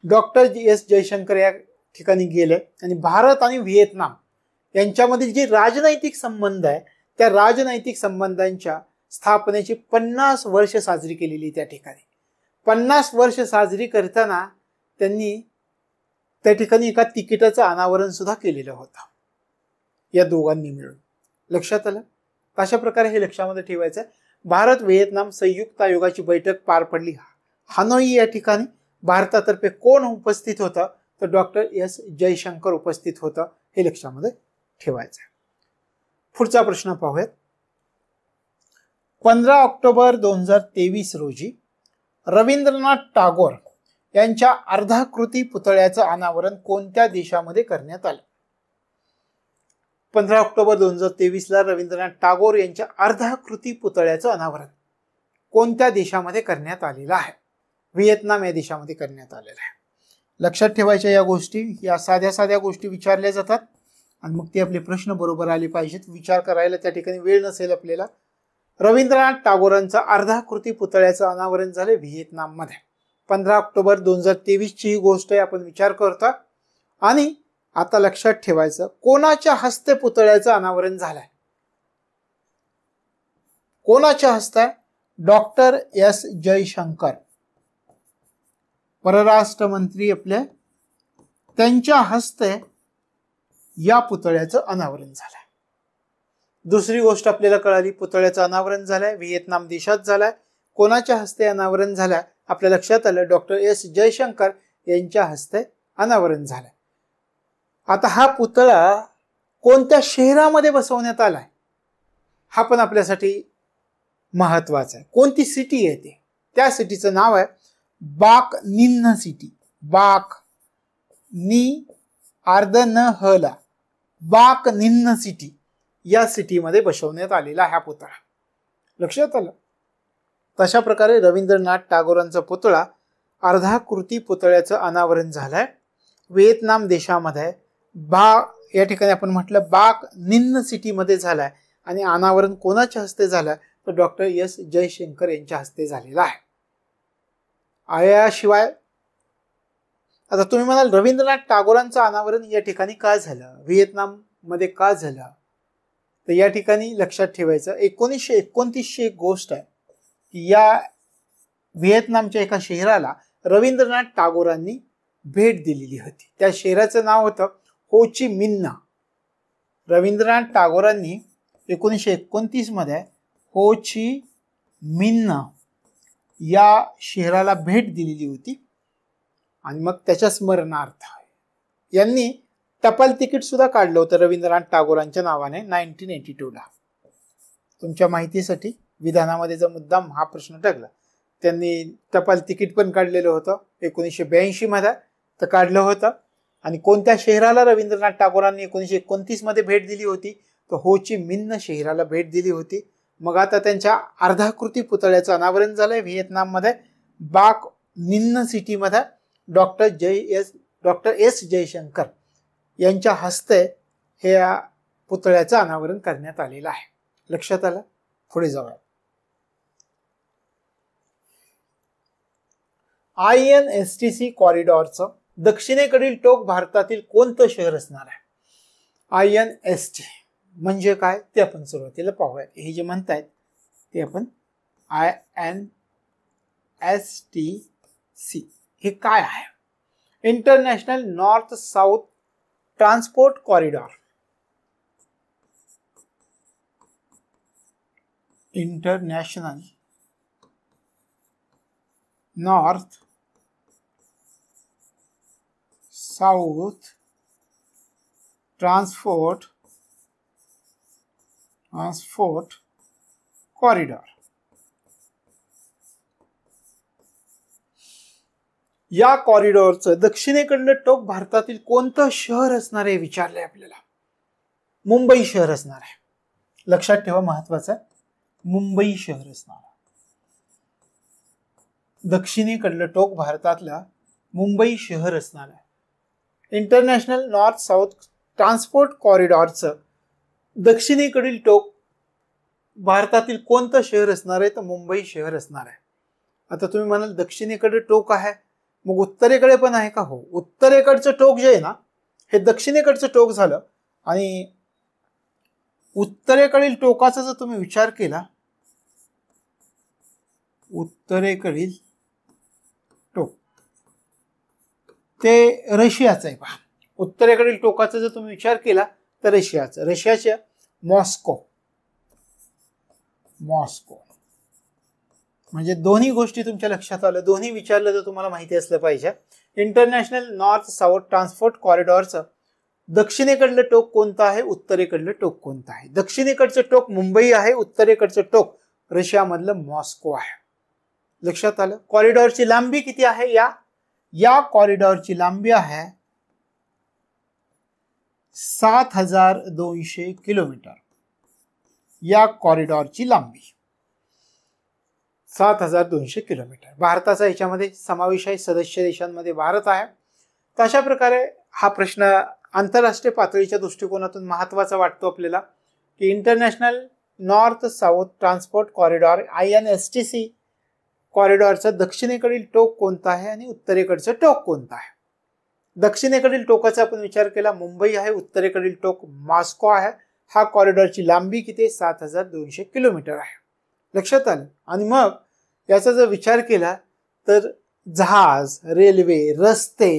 डॉक्टर एस जयशंकर या ठिकाणी गेले आणि भारत आणि व्हिएतनाम यांच्यामधील जे राजनैतिक संबंध आहे त्या राजनैतिक संबंधांच्या स्थापनेची पन्नास वर्ष साजरी केलेली त्या ठिकाणी पन्नास वर्ष साजरी करताना त्यांनी त्या ठिकाणी एका तिकिटाचं अनावरण सुद्धा केलेलं होतं या दोघांनी मिळून लक्षात आलं अशा प्रकारे हे लक्षामध्ये ठेवायचं भारत व्हिएतनाम संयुक्त आयोगाची बैठक पार पडली हानोई या ठिकाणी भारतातर्फे कोण उपस्थित होतं तर डॉक्टर एस जयशंकर उपस्थित होतं हे लक्षामध्ये ठेवायचं पुढचा प्रश्न पाहूयात पंधरा ऑक्टोबर दोन हजार तेवीस रोजी रवींद्रनाथ टागोर यांच्या अर्धाकृती पुतळ्याचं अनावरण कोणत्या देशामध्ये करण्यात आलं पंधरा ऑक्टोबर दोन हजार तेवीसला रवींद्रनाथ टागोर यांच्या अर्धाकृती पुतळ्याचं अनावरण कोणत्या देशामध्ये करण्यात आलेलं आहे व्हिएतनाम या देशामध्ये करण्यात आलेलं आहे लक्षात ठेवायच्या या गोष्टी या साध्या साध्या गोष्टी विचारल्या जातात आणि मग ते आपले प्रश्न बरोबर आले पाहिजेत विचार करायला त्या ठिकाणी वेळ नसेल आपल्याला रवींद्रनाथ टागोरांचा अर्धा कृती पुतळ्याचं अनावरण झालं व्हिएतनाममध्ये पंधरा ऑक्टोबर दोन हजार ची ही गोष्ट आहे आपण विचार करतो आणि आता लक्षात ठेवायचं कोणाच्या हस्ते पुतळ्याचं अनावरण झालंय कोणाच्या हस्ते डॉक्टर एस जयशंकर परराष्ट्र मंत्री आपले त्यांच्या हस्ते या पुतळ्याचं अनावरण झालंय दुसरी गोष्ट आपल्याला कळाली पुतळ्याचं अनावरण झालंय व्हिएतनाम देशात झालाय कोणाच्या हस्ते अनावरण झालंय आपल्या लक्षात आलं डॉक्टर एस जयशंकर यांच्या हस्ते अनावरण झालंय आता हा पुतळा कोणत्या शहरामध्ये बसवण्यात आलाय हा पण आपल्यासाठी महत्वाचा आहे कोणती सिटी आहे ते त्या सिटीचं नाव आहे बाक निन्न सिटी बाक नी आर्द न हला बाक निन्न सिटी या सिटीमध्ये बसवण्यात आलेला हा पुतळा लक्षात आलं तशा प्रकारे रवींद्रनाथ टागोरांचा पुतळा अर्धा कृती पुतळ्याचं अनावरण झालंय व्हिएतनाम देशामध्ये बा या ठिकाणी आपण म्हटलं बाक निन्न सिटीमध्ये झालाय आणि अनावरण कोणाच्या हस्ते झालं तर डॉक्टर एस जयशंकर यांच्या हस्ते झालेला आहे आयाशिवाय आता तुम्ही म्हणाल रवींद्रनाथ टागोरांचं अनावरण या ठिकाणी का झालं व्हिएतनाममध्ये का झालं तर या ठिकाणी लक्षात ठेवायचं एकोणीसशे एकोणतीसशे एक गोष्ट आहे की या व्हिएतनामच्या एका शहराला रवींद्रनाथ टागोरांनी भेट दिलेली होती त्या शहराचं नाव होतं होची मिन्ना रवींद्रनाथ टागोरांनी एकोणीसशे एकोणतीसमध्ये होची मिन्ना या शहराला भेट दिलेली होती आणि मग त्याच्या स्मरणार्थ यांनी टपाल तिकीट सुद्धा काढलं होतं रवींद्रनाथ टागोरांच्या नावाने नाईन्टीन एटी टूला तुमच्या माहितीसाठी विधानामध्ये जो मुद्दाम हा प्रश्न टाकला त्यांनी टपाल तिकीट पण काढलेलं होतं एकोणीसशे ब्याऐंशीमध्ये तर काढलं होतं आणि कोणत्या शहराला रवींद्रनाथ टागोरांनी एकोणीसशे एकोणतीसमध्ये भेट दिली होती तर होची मिन्न शहराला भेट दिली होती मग आता त्यांच्या अर्धाकृती पुतळ्याचं अनावरण झालंय व्हिएतनाममध्ये बाक निन्न सिटीमध्ये doctor Jai S doctor S Jaishankar यांच्या हस्ते हे या पुतळ्याचं अनावरण करण्यात आलेलं आहे लक्षात आलं पुढे जाऊया I N S T C कॉरिडॉरचं दक्षिणेकडील टोक भारतातील कोणतं शहर असणार आहे आय एन एस टी म्हणजे काय ते आपण सुरुवातीला पाहूया हे जे म्हणतायत ते आपण I N S T C हे काय आहे international north south transport corridor international north south transport transport corridor या कॉरिडॉरचं दक्षिणेकडलं टोक भारतातील कोणतं शहर असणार आहे विचारलंय आपल्याला मुंबई शहर असणार आहे लक्षात ठेवा महत्वाचं मुंबई शहर असणार दक्षिणेकडलं टोक भारतातलं मुंबई शहर असणार आहे इंटरनॅशनल नॉर्थ साऊथ ट्रान्सपोर्ट कॉरिडॉरचं दक्षिणेकडील टोक भारतातील कोणतं शहर असणार आहे तर मुंबई शहर असणार आहे आता तुम्ही म्हणाल दक्षिणेकडे टोक आहे मग उत्तरेकडे पण आहे का हो उत्तरेकडचं टोक जे आहे ना हे दक्षिणेकडचं टोक झालं आणि उत्तरेकडील टोकाचा जर तुम्ही विचार केला उत्तरेकडील टोक ते रशियाचं आहे पहा उत्तरेकडील टोकाचा जर तुम्ही विचार केला तर रशियाचं रशियाच्या मॉस्को मॉस्को म्हणजे दोन्ही गोष्टी तुमच्या लक्षात आल्या दोन्ही विचारलं तर तुम्हाला माहिती असलं पाहिजे इंटरनॅशनल नॉर्थ साऊथ ट्रान्सपोर्ट कॉरिडॉरचं दक्षिणेकडलं टोक कोणतं आहे उत्तरेकडलं टोक कोणतं आहे दक्षिणेकडचं टोक मुंबई आहे उत्तरेकडचं टोक रशियामधलं मॉस्को आहे लक्षात आलं कॉरिडॉरची लांबी किती आहे या या कॉरिडॉरची लांबी आहे सात हजार दोनशे किलोमीटर या कॉरिडॉरची लांबी सात हजार दोनशे किलोमीटर भारताचा याच्यामध्ये समावेश आहे सदस्य देशांमध्ये भारत आहे तर अशा प्रकारे हा प्रश्न आंतरराष्ट्रीय पातळीच्या दृष्टिकोनातून महत्त्वाचा वाटतो आपल्याला की international north south transport corridor I N S T C कॉरिडॉरचं दक्षिणेकडील टोक कोणता आहे आणि उत्तरेकडचं टोक कोणता आहे दक्षिणेकडील टोकाचा आपण विचार केला मुंबई आहे उत्तरेकडील टोक मॉस्को आहे हा कॉरिडॉरची लांबी किती सात हजार दोनशे किलोमीटर आहे लक्षात आलं आणि मग याचा जर विचार केला तर जहाज रेल्वे रस्ते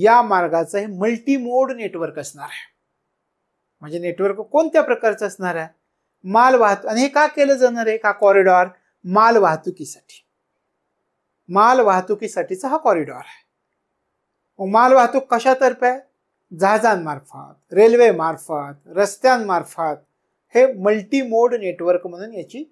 या मार्गाचं हे मल्टी मोड नेटवर्क असणार आहे म्हणजे नेटवर्क कोणत्या प्रकारचं असणार आहे माल वाहतूक आणि हे का केलं जाणार आहे का कॉरिडॉर माल वाहतुकीसाठी माल वाहतुकीसाठीचा हा कॉरिडॉर आहे माल वाहतूक कशातर्फे आहे जहाजांमार्फत रेल्वेमार्फत रस्त्यांमार्फत हे मल्टीमोड नेटवर्क म्हणून याची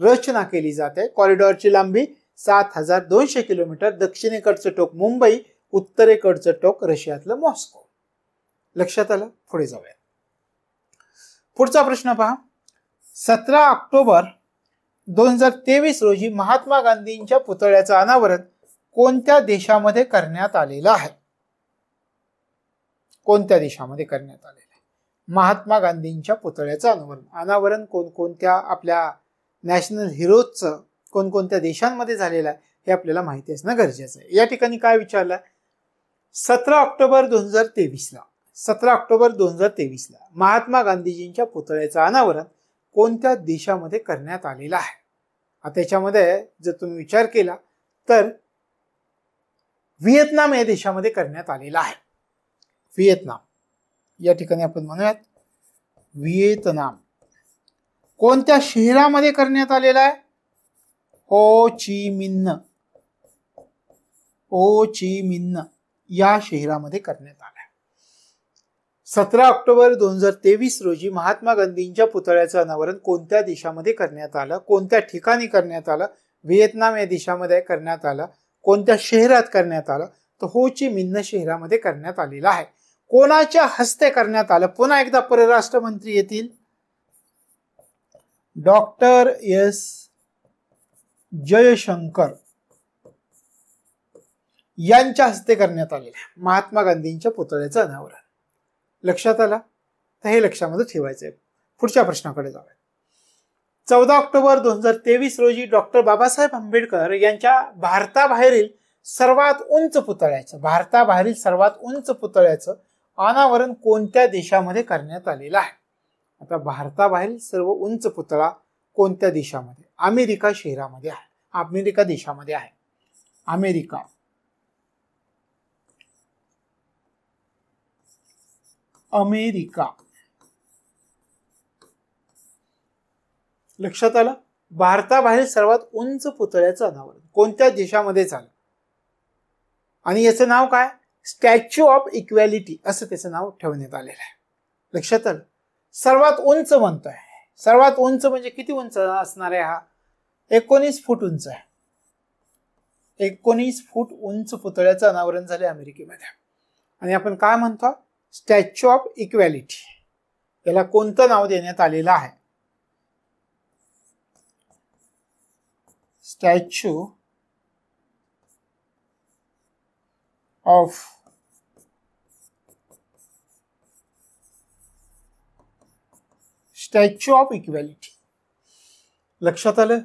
रचना केली जाते कॉरिडॉरची लांबी सात हजार दोनशे किलोमीटर दक्षिणेकडचं टोक मुंबई उत्तरेकडचं टोक रशियातलं मॉस्को लक्षात आलं पुढे जाऊया पुढचा प्रश्न पहा सतरा ऑक्टोबर दोन हजार तेवीस रोजी महात्मा गांधींच्या पुतळ्याचं अनावरण कोणत्या देशामध्ये करण्यात आलेलं आहे कोणत्या देशामध्ये करण्यात आलेलं आहे महात्मा गांधींच्या पुतळ्याचं अनावरण अनावरण कोणकोणत्या आपल्या नॅशनल हिरोजचं कोणकोणत्या देशांमध्ये झालेलं आहे हे आपल्याला माहिती असणं गरजेचं आहे या ठिकाणी काय विचारलं सतरा ऑक्टोबर दोन हजार तेवीसला सतरा ऑक्टोबर दोन हजार तेवीसला महात्मा गांधीजींच्या पुतळ्याचं अनावरण कोणत्या देशामध्ये करण्यात आलेलं आहे आता याच्यामध्ये जर तुम्ही विचार केला तर व्हिएतनाम या देशामध्ये करण्यात आलेला आहे व्हिएतनाम या ठिकाणी आपण म्हणूयात व्हिएतनाम कोणत्या शहरामध्ये करण्यात आलेला आहे हो ची मिन्न ओ हो ची मिन्न या शहरामध्ये करण्यात आला सतरा ऑक्टोबर दोन हजार तेवीस रोजी महात्मा गांधींच्या पुतळ्याचं अनावरण कोणत्या देशामध्ये करण्यात आलं कोणत्या ठिकाणी करण्यात आलं व्हिएतनाम या देशामध्ये करण्यात आलं कोणत्या शहरात करण्यात आलं तर हो ची मिन्न शहरामध्ये करण्यात आलेलं आहे कोणाच्या हस्ते करण्यात आलं पुन्हा एकदा परराष्ट्र मंत्री येतील डॉक्टर एस जयशंकर यांच्या हस्ते करण्यात आलेल्या महात्मा गांधींच्या पुतळ्याचं अनावरण लक्षात आला तर हे लक्षामध्ये ठेवायचं आहे पुढच्या प्रश्नाकडे जाऊया चौदा ऑक्टोबर दोन हजार तेवीस रोजी डॉक्टर बाबासाहेब आंबेडकर यांच्या भारताबाहेरील सर्वात उंच पुतळ्याचं भारताबाहेरील सर्वात उंच पुतळ्याचं अनावरण कोणत्या देशामध्ये करण्यात आलेलं आहे आता भारताबाहेर सर्व उंच पुतळा कोणत्या देशामध्ये अमेरिका शहरामध्ये आहे अमेरिका देशामध्ये आहे अमेरिका अमेरिका लक्षात आलं भारताबाहेर सर्वात उंच पुतळ्याचं अनावरण कोणत्या देशामध्ये झालं आणि याचं नाव काय स्टॅच्यू ऑफ इक्वॅलिटी असं त्याचं नाव ठेवण्यात आलेलं आहे लक्षात आलं सर्वात उंच म्हणतोय सर्वात उंच म्हणजे किती उंच असणार आहे हा एकोणीस फूट उंच आहे एकोणीस फूट उंच पुतळ्याचं अनावरण झाले अमेरिकेमध्ये आणि आपण काय म्हणतो स्टॅच्यू ऑफ इक्वॅलिटी याला कोणतं नाव देण्यात आलेलं आहे statue of statue of equality लक्षात आलं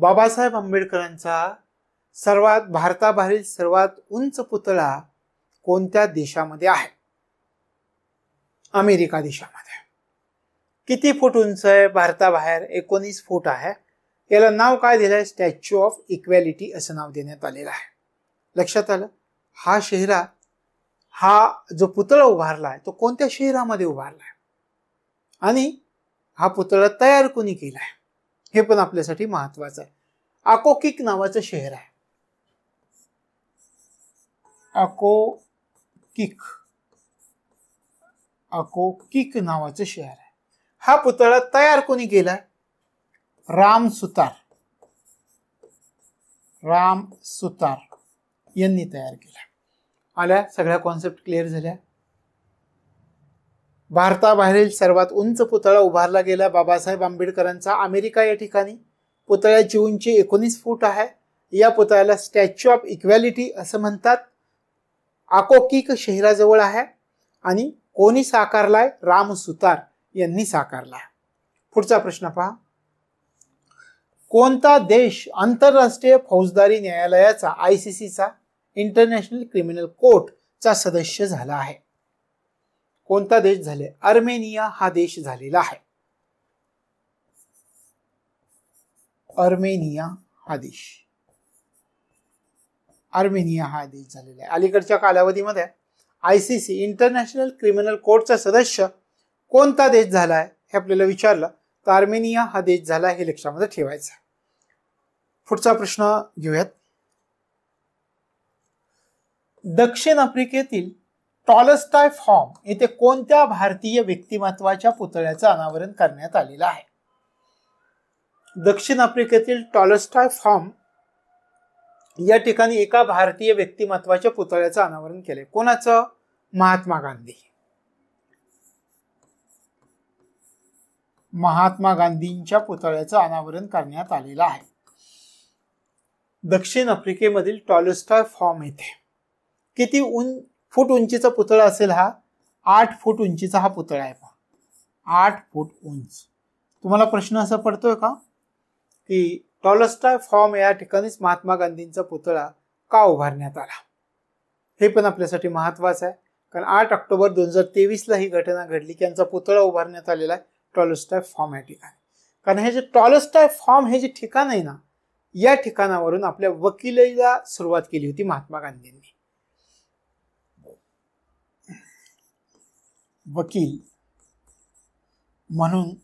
बाबासाहेब आंबेडकरांचा सर्वात भारताबाहेरील सर्वात उंच पुतळा कोणत्या देशामध्ये आहे अमेरिका देशामध्ये किती फूट उंच आहे भारताबाहेर एकोणीस फूट आहे याला नाव काय दिलं आहे स्टॅच्यू ऑफ इक्वॅलिटी असं नाव देण्यात आलेलं आहे लक्षात आलं हा शहरा हा जो पुतळा उभारला आहे तो कोणत्या शहरामध्ये उभारला आहे आणि हा पुतळा तयार कोणी केला हे पण आपल्यासाठी महत्वाचं आहे आकोकिक नावाचं शहर आहे किक आको किक नावाचं शहर आहे हा पुतळा तयार कोणी केला राम सुतार राम सुतार यांनी तयार केला आल्या सगळ्या कॉन्सेप्ट क्लिअर झाल्या भारताबाहेरील सर्वात उंच पुतळा उभारला गेला बाबासाहेब आंबेडकरांचा अमेरिका या ठिकाणी पुतळ्याची उंची एकोणीस फूट आहे या पुतळ्याला स्टॅच्यू ऑफ इक्वॅलिटी असं म्हणतात आकोकिक शहराजवळ आहे आणि कोणी साकारलाय राम सुतार यांनी साकारला पुढचा प्रश्न पहा कोणता देश आंतरराष्ट्रीय फौजदारी न्यायालयाचा आय सी सीचा इंटरनॅशनल क्रिमिनल कोर्टचा सदस्य झाला आहे कोणता देश झाले अर्मेनिया हा देश झालेला आहे अर्मेनिया हा देश अर्मेनिया हा देश झालेला आहे अलीकडच्या कालावधीमध्ये आयसीसी इंटरनॅशनल क्रिमिनल कोर्टचा सदस्य कोणता देश झाला आहे हे आपल्याला विचारलं तर आर्मेनिया हा देश झाला हे लक्षामध्ये ठेवायचं पुढचा प्रश्न घेऊयात दक्षिण आफ्रिकेतील टॉलस्टाय फॉर्म येथे कोणत्या भारतीय व्यक्तिमत्वाच्या पुतळ्याचं अनावरण करण्यात आलेलं आहे दक्षिण आफ्रिकेतील टॉलस्टाय फॉर्म या ठिकाणी एका भारतीय व्यक्तिमत्वाच्या पुतळ्याचं अनावरण केले कोणाचं महात्मा गांधी महात्मा गांधींच्या पुतळ्याचं अनावरण करण्यात आलेलं आहे दक्षिण आफ्रिकेमधील टॉलस्टाय फॉर्म येथे किती उंच फूट उंचीचा पुतळा असेल हा आठ फूट उंचीचा हा पुतळा आहे पहा आठ फूट उंच तुम्हाला प्रश्न असा पडतोय का की टॉलस्टाय फॉर्म या ठिकाणीच महात्मा गांधींचा पुतळा का उभारण्यात आला हे पण आपल्यासाठी महत्वाचं आहे कारण आठ ऑक्टोबर दोन हजार तेवीसला ही घटना घडली की यांचा पुतळा उभारण्यात आलेला आहे टॉलस्टाय फॉर्म या ठिकाणी कारण हे जे टॉलस्टाय फॉर्म हे जे ठिकाण आहे ना या ठिकाणावरून आपल्या वकिलीला सुरुवात केली होती महात्मा गांधींनी वकील म्हणून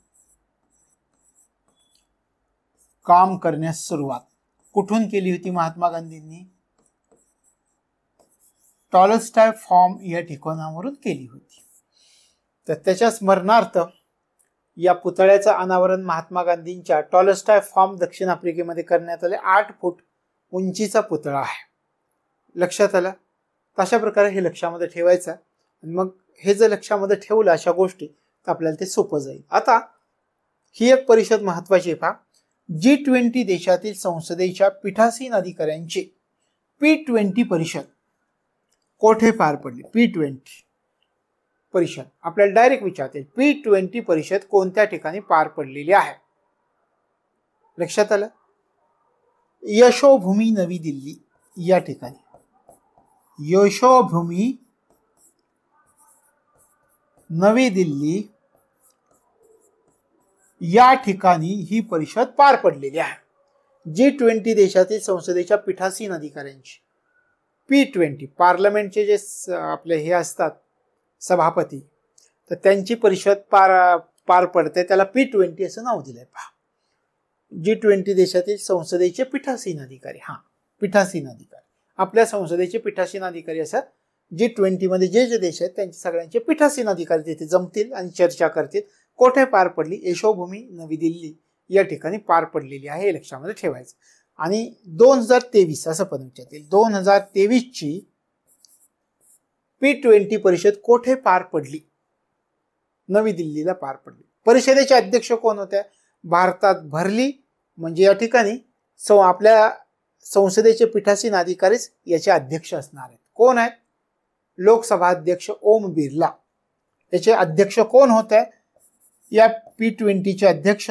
काम करण्यास सुरुवात कुठून केली होती महात्मा गांधींनी टॉलस्टाय फॉर्म या ठिकाणावरून केली होती तर त्याच्या स्मरणार्थ या पुतळ्याचं अनावरण महात्मा गांधींच्या टॉलस्टाय फॉर्म दक्षिण आफ्रिकेमध्ये करण्यात आले आठ फूट उंचीचा पुतळा आहे लक्षात आला तशा प्रकारे हे लक्षामध्ये ठेवायचं मग हे जर लक्षामध्ये ठेवलं अशा गोष्टी तर आपल्याला ते सोपं जाईल आता ही एक परिषद महत्वाची पहा जी ट्वेंटी देशातील संसदेच्या पीठासीन अधिकाऱ्यांची पी ट्वेंटी परिषद कोठे पार पडली पी ट्वेंटी परिषद आपल्याला डायरेक्ट विचारते पी ट्वेंटी परिषद कोणत्या ठिकाणी पार पडलेली आहे लक्षात आलं यशोभूमी नवी दिल्ली या ठिकाणी यशोभूमी नवी दिल्ली या ठिकाणी ही परिषद पार पडलेली आहे जी ट्वेंटी देशातील संसदेच्या पीठासीन अधिकाऱ्यांची पी ट्वेंटी पार्लमेंटचे जे आपले हे असतात सभापती तर त्यांची परिषद पार पार पडते त्याला पी ट्वेंटी असं नाव दिलंय पहा जी ट्वेंटी देशातील संसदेचे पीठासीन अधिकारी हां पीठासीन अधिकारी आपल्या संसदेचे पीठासीन अधिकारी असतात जी ट्वेंटीमध्ये जे जे देश आहेत त्यांचे सगळ्यांचे पीठासीन अधिकारी तिथे जमतील आणि चर्चा करतील कोठे पार पडली यशोभूमी नवी दिल्ली या ठिकाणी पार पडलेली आहे हे लक्षामध्ये ठेवायचं आणि दोन हजार तेवीस असं पण विचारतील दोन हजार तेवीसची पी ट्वेंटी परिषद कोठे पार पडली नवी दिल्लीला पार पडली परिषदेचे अध्यक्ष कोण होत्या भारतात भरली म्हणजे या ठिकाणी आपल्या संसदेचे पीठासीन अधिकारीच याचे अध्यक्ष असणार आहेत कोण आहेत लोकसभा अध्यक्ष ओम बिर्ला याचे अध्यक्ष कोण होते या पी ट्वेंटीचे अध्यक्ष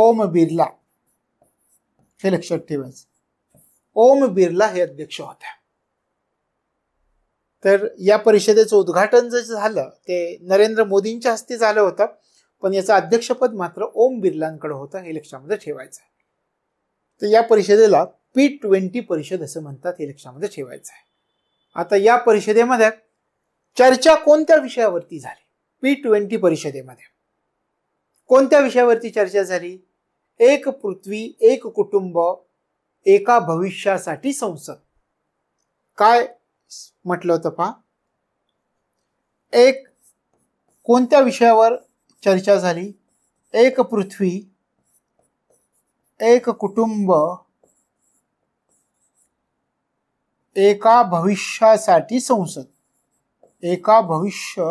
ओम बिर्ला हे लक्षात ठेवायचं ओम बिर्ला हे अध्यक्ष होते तर या परिषदेचं उद्घाटन जे झालं ते नरेंद्र मोदींच्या हस्ते झालं होतं पण याचं अध्यक्षपद मात्र ओम बिर्लांकडे होतं हे लक्षामध्ये ठेवायचं आहे तर या परिषदेला पी ट्वेंटी परिषद असं म्हणतात हे लक्षामध्ये ठेवायचं आहे आता या परिषदेमध्ये चर्चा कोणत्या विषयावरती झाली पी ट्वेंटी परिषदेमध्ये कोणत्या विषयावरती चर्चा झाली एक पृथ्वी एक कुटुंब एका भविष्यासाठी संसद काय म्हटलं होतं पा एक कोणत्या विषयावर चर्चा झाली एक पृथ्वी एक कुटुंब एका भविष्यासाठी संसद एका भविष्य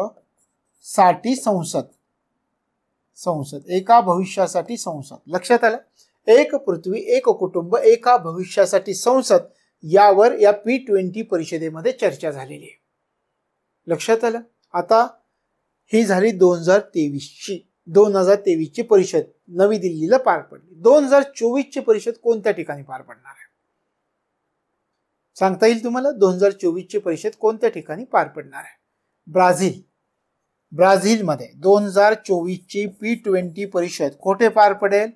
साठी संसद संसद एका भविष्यासाठी संसद लक्षात आलं एक पृथ्वी एक कुटुंब एका भविष्यासाठी संसद यावर या पी ट्वेंटी परिषदेमध्ये चर्चा झालेली आहे लक्षात आलं आता ही झाली दोन हजार तेवीसची दोन हजार तेवीसची परिषद नवी दिल्लीला पार पडली दोन हजार चोवीसची परिषद कोणत्या ठिकाणी पार पडणार सांगता येईल तुम्हाला दोन हजार चोवीसची परिषद कोणत्या ठिकाणी पार पडणार आहे ब्राझील ब्राझीलमध्ये दोन हजार चोवीसची पी ट्वेंटी परिषद कोठे पार पडेल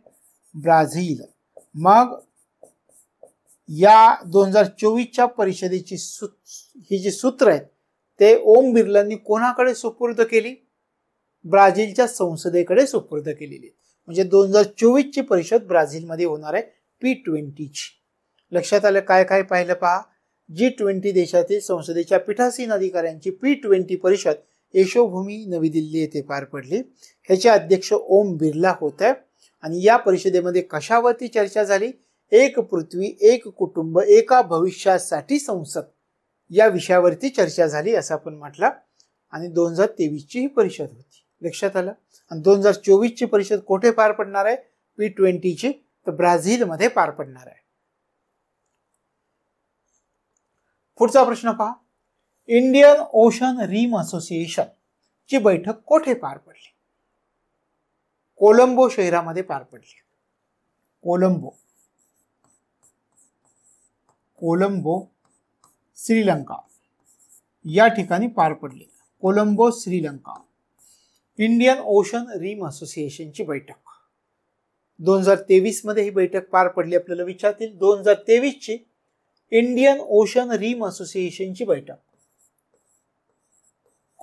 ब्राझील मग या दोन हजार चोवीसच्या परिषदेची सु ही जी सूत्र आहेत ते ओम बिर्लांनी कोणाकडे सुपूर्द केली ब्राझीलच्या संसदेकडे सुपूर्द केलेली म्हणजे दोन हजार चोवीसची परिषद ब्राझीलमध्ये होणार आहे पी ट्वेंटीची लक्षात आलं काय काय पाहिलं पहा जी ट्वेंटी देशातील संसदेच्या पीठासीन अधिकाऱ्यांची पी ट्वेंटी परिषद यशोभूमी नवी दिल्ली येथे पार पडली ह्याचे अध्यक्ष ओम बिर्ला होत आहे आणि या परिषदेमध्ये कशावरती चर्चा झाली एक पृथ्वी एक कुटुंब एका भविष्यासाठी संसद या विषयावरती चर्चा झाली असं आपण म्हटलं आणि दोन हजार तेवीसची ही परिषद होती लक्षात आलं आणि दोन हजार चोवीसची परिषद कुठे पार पडणार आहे पी ट्वेंटीची तर ब्राझीलमध्ये पार पडणार आहे पुढचा प्रश्न पहा इंडियन ओशन रीम असोसिएशन ची बैठक कोठे पार पडली कोलंबो शहरामध्ये पार पडली कोलंबो कोलंबो श्रीलंका या ठिकाणी पार पडली Colombo Sri Lanka Indian ocean rim असोसिएशनची बैठक दोन हजार तेवीसमध्ये ही बैठक पार पडली आपल्याला विचारतील दोन हजार तेवीसची इंडियन ओशन रीम असोसिएशनची बैठक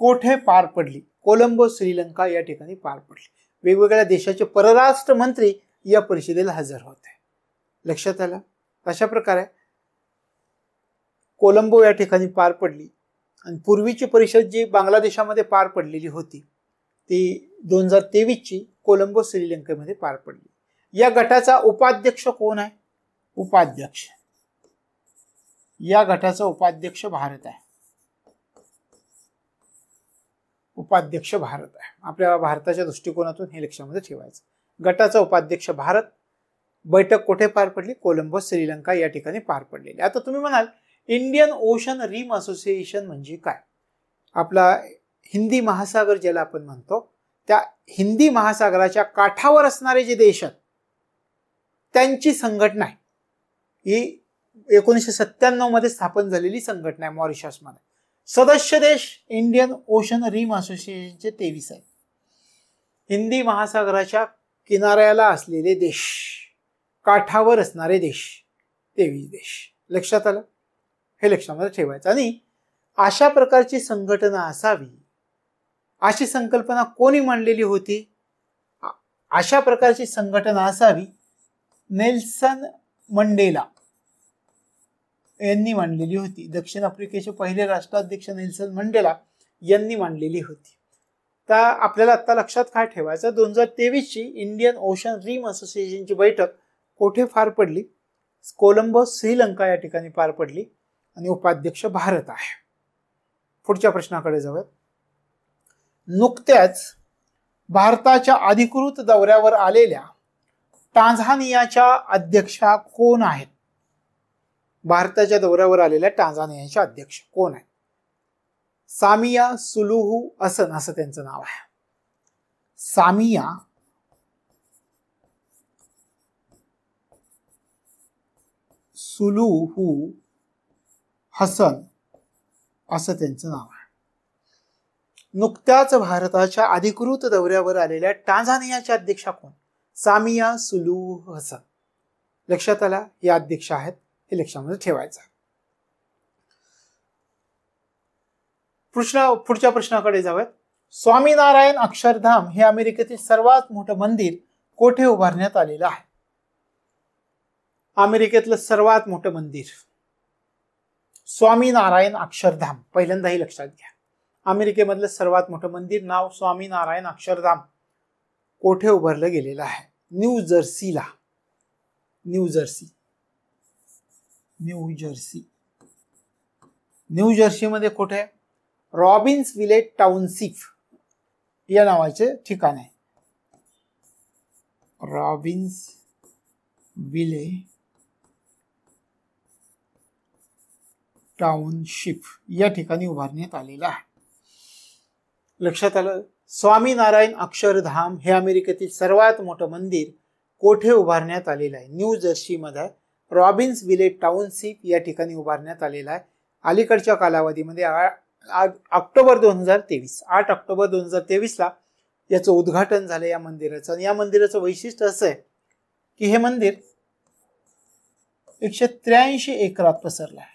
कोठे पार पडली कोलंबो श्रीलंका या ठिकाणी पार पडली वेगवेगळ्या देशाचे परराष्ट्र मंत्री या परिषदेला हजर होते लक्षात आलं अशा प्रकारे कोलंबो या ठिकाणी पार पडली आणि पूर्वीची परिषद जी बांगलादेशामध्ये पार पडलेली होती ती दोन हजार तेवीसची कोलंबो श्रीलंकेमध्ये पार पडली या गटाचा उपाध्यक्ष कोण आहे उपाध्यक्ष या गटाचा उपाध्यक्ष भारत आहे उपाध्यक्ष भारत आहे आपल्या भारताच्या दृष्टिकोनातून हे लक्षामध्ये ठेवायचं गटाचा उपाध्यक्ष भारत बैठक कुठे पार पडली कोलंबो श्रीलंका या ठिकाणी पार पडलेली आता तुम्ही म्हणाल इंडियन ओशन रिम असोसिएशन म्हणजे काय आपला हिंदी महासागर ज्याला आपण म्हणतो त्या हिंदी महासागराच्या काठावर असणारे जे देश आहेत त्यांची संघटना आहे ही एकोणीसशे सत्त्याण्णव मध्ये स्थापन झालेली संघटना आहे मॉरिशसमध्ये सदस्य देश इंडियन ओशन रिम असोसिएशनचे तेवीस आहे हिंदी महासागराच्या किनाऱ्याला असलेले देश काठावर असणारे देश तेवीस देश लक्षात आलं हे लक्षामध्ये ठेवायचं आणि अशा प्रकारची संघटना असावी अशी संकल्पना कोणी मांडलेली होती अशा प्रकारची संघटना असावी नेल्सन मंडेला यांनी मांडलेली होती दक्षिण आफ्रिकेचे पहिले राष्ट्राध्यक्ष नेल्सन मंडेला यांनी मांडलेली होती तर आपल्याला आत्ता लक्षात काय ठेवायचं दोन हजार तेवीसची इंडियन ओशन रिम असोसिएशनची बैठक कोठे पार पडली कोलंबो श्रीलंका या ठिकाणी पार पडली आणि उपाध्यक्ष भारत आहे पुढच्या प्रश्नाकडे जाऊयात नुकत्याच भारताच्या अधिकृत दौऱ्यावर आलेल्या टांझानियाच्या अध्यक्षा कोण आहेत भारताच्या दौऱ्यावर आलेल्या टांझानियाचे अध्यक्ष कोण आहेत सामिया सुलुहू असन असं त्यांचं नाव आहे सामिया सुलुहू हसन असं त्यांचं नाव आहे नुकत्याच भारताच्या अधिकृत दौऱ्यावर आलेल्या टांझानियाच्या अध्यक्षा कोण सामिया सुलु हसन लक्षात आला या अध्यक्ष आहेत लक्षामध्ये ठेवायचं प्रश्न पुढच्या प्रश्नाकडे जाऊयात स्वामीनारायण अक्षरधाम हे अमेरिकेतील सर्वात मोठं मंदिर कोठे उभारण्यात आलेलं आहे अमेरिकेतलं सर्वात मोठं मंदिर स्वामीनारायण अक्षरधाम पहिल्यांदाही लक्षात घ्या अमेरिकेमधलं सर्वात मोठं मंदिर नाव स्वामीनारायण अक्षरधाम कोठे उभारलं गेलेलं आहे न्यू जर्सीला New Jersey New Jersey New जर्सीमध्ये कुठे रॉबिन्स विलेज टाउनशिप या नावाचे ठिकाण आहे रॉबिन्स विले टाउनशिप या ठिकाणी उभारण्यात आलेलं आहे लक्षात आलं स्वामीनारायण अक्षरधाम हे अमेरिकेतील सर्वात मोठं मंदिर कोठे उभारण्यात आलेलं आहे न्यू जर्सीमध्ये रॉबिन्स विलेज टाउनशिप या ठिकाणी उभारण्यात आलेला आहे अलीकडच्या कालावधीमध्ये ऑक्टोबर दोन हजार तेवीस आठ ऑक्टोबर दोन हजार तेवीसला याचं उद्घाटन झालं या मंदिराचं आणि या मंदिराचं वैशिष्ट्य असं आहे की हे मंदिर एकशे त्र्याऐंशी एकरात पसरलं आहे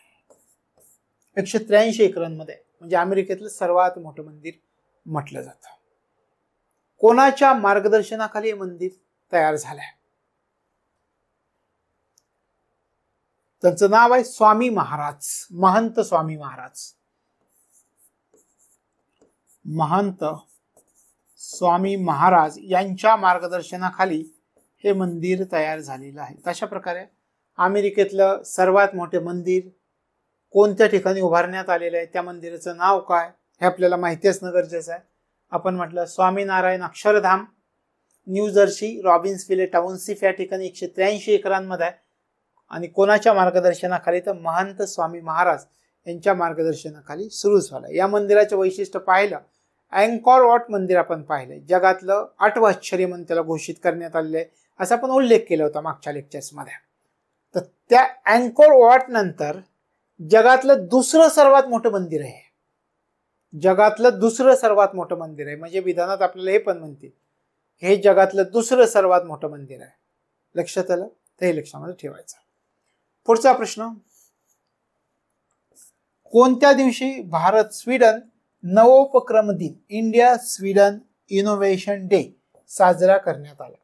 एकशे त्र्याऐंशी एकरांमध्ये म्हणजे अमेरिकेतलं सर्वात मोठं मंदिर म्हटलं जातं कोणाच्या मार्गदर्शनाखाली हे मंदिर तयार झालं आहे त्यांचं नाव आहे स्वामी महाराज महंत स्वामी महाराज महंत स्वामी महाराज यांच्या मार्गदर्शनाखाली हे मंदिर तयार झालेलं आहे तशा प्रकारे अमेरिकेतलं सर्वात मोठे मंदिर कोणत्या ठिकाणी उभारण्यात आलेलं आहे त्या मंदिराचं नाव काय हे आपल्याला माहिती असणं गरजेचं आहे आपण म्हटलं Swaminarayan Akshardham New Jersey ville township या ठिकाणी एकशे त्र्याऐंशी एकरांमध्ये आहे आणि कोणाच्या मार्गदर्शनाखाली तर महंत स्वामी महाराज यांच्या मार्गदर्शनाखाली सुरू झाला या मंदिराचं वैशिष्ट्य पाहिलं अँकॉर वॉट मंदिर आपण पाहिलं जगातलं आठवं आश्चर्य म्हणून त्याला घोषित करण्यात आलेलं आहे असा पण उल्लेख केला होता मागच्या लेक्चर्समध्ये तर त्या अँकॉर वॉट नंतर जगातलं दुसरं सर्वात मोठं मंदिर आहे जगातलं दुसरं सर्वात मोठं मंदिर आहे म्हणजे विधानात आपल्याला हे पण म्हणतील हे जगातलं दुसरं सर्वात मोठं मंदिर आहे लक्षात आलं ते हे लक्षामध्ये ठेवायचं पुढचा प्रश्न कोणत्या दिवशी भारत स्वीडन नवोपक्रम दिन इंडिया स्वीडन इनोव्हेशन डे साजरा करण्यात आला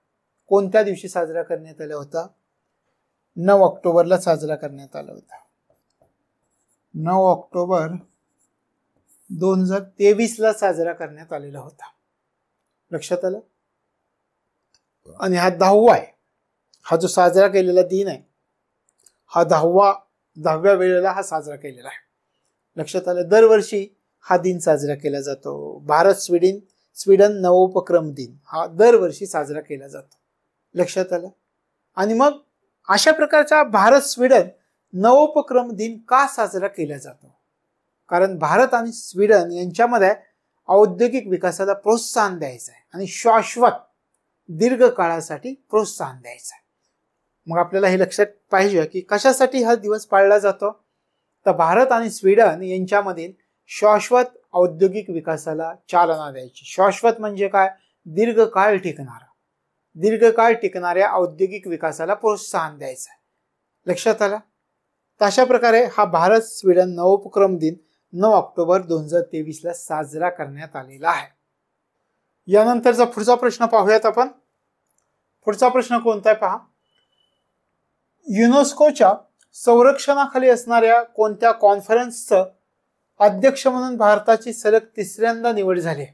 कोणत्या दिवशी साजरा करण्यात आला होता नऊ ऑक्टोबरला साजरा करण्यात आला होता नऊ ऑक्टोबर दोन हजार तेवीसला साजरा करण्यात आलेला होता लक्षात आलं आणि हा दहावा आहे हा जो साजरा केलेला दिन आहे हा दहावा दहाव्या वेळेला हा साजरा केलेला आहे लक्षात आलं दरवर्षी हा दिन साजरा केला जातो भारत स्वीडन स्वीडन नवोपक्रम दिन हा दरवर्षी साजरा केला जातो लक्षात आलं आणि मग अशा प्रकारचा भारत स्वीडन नवोपक्रम दिन का साजरा केला जातो कारण भारत आणि स्वीडन यांच्यामध्ये औद्योगिक विकासाला प्रोत्साहन द्यायचं आहे आणि शाश्वत दीर्घकाळासाठी प्रोत्साहन द्यायचं आहे मग आपल्याला हे लक्षात पाहिजे की कशासाठी हा दिवस पाळला जातो तर भारत आणि स्वीडन यांच्यामधील शाश्वत औद्योगिक विकासाला चालना द्यायची शाश्वत म्हणजे काय दीर्घकाळ टिकणारा दीर्घकाळ टिकणाऱ्या औद्योगिक विकासाला प्रोत्साहन द्यायचं लक्षात आलं तर अशा प्रकारे हा भारत स्वीडन नवोपक्रम दिन नऊ ऑक्टोबर दोन हजार तेवीसला साजरा करण्यात आलेला आहे यानंतरचा पुढचा प्रश्न पाहूयात आपण पुढचा प्रश्न कोणता आहे पहा युनेस्कोच्या संरक्षणाखाली असणाऱ्या कोणत्या कॉन्फरन्सचं अध्यक्ष म्हणून भारताची सलग तिसऱ्यांदा निवड झाली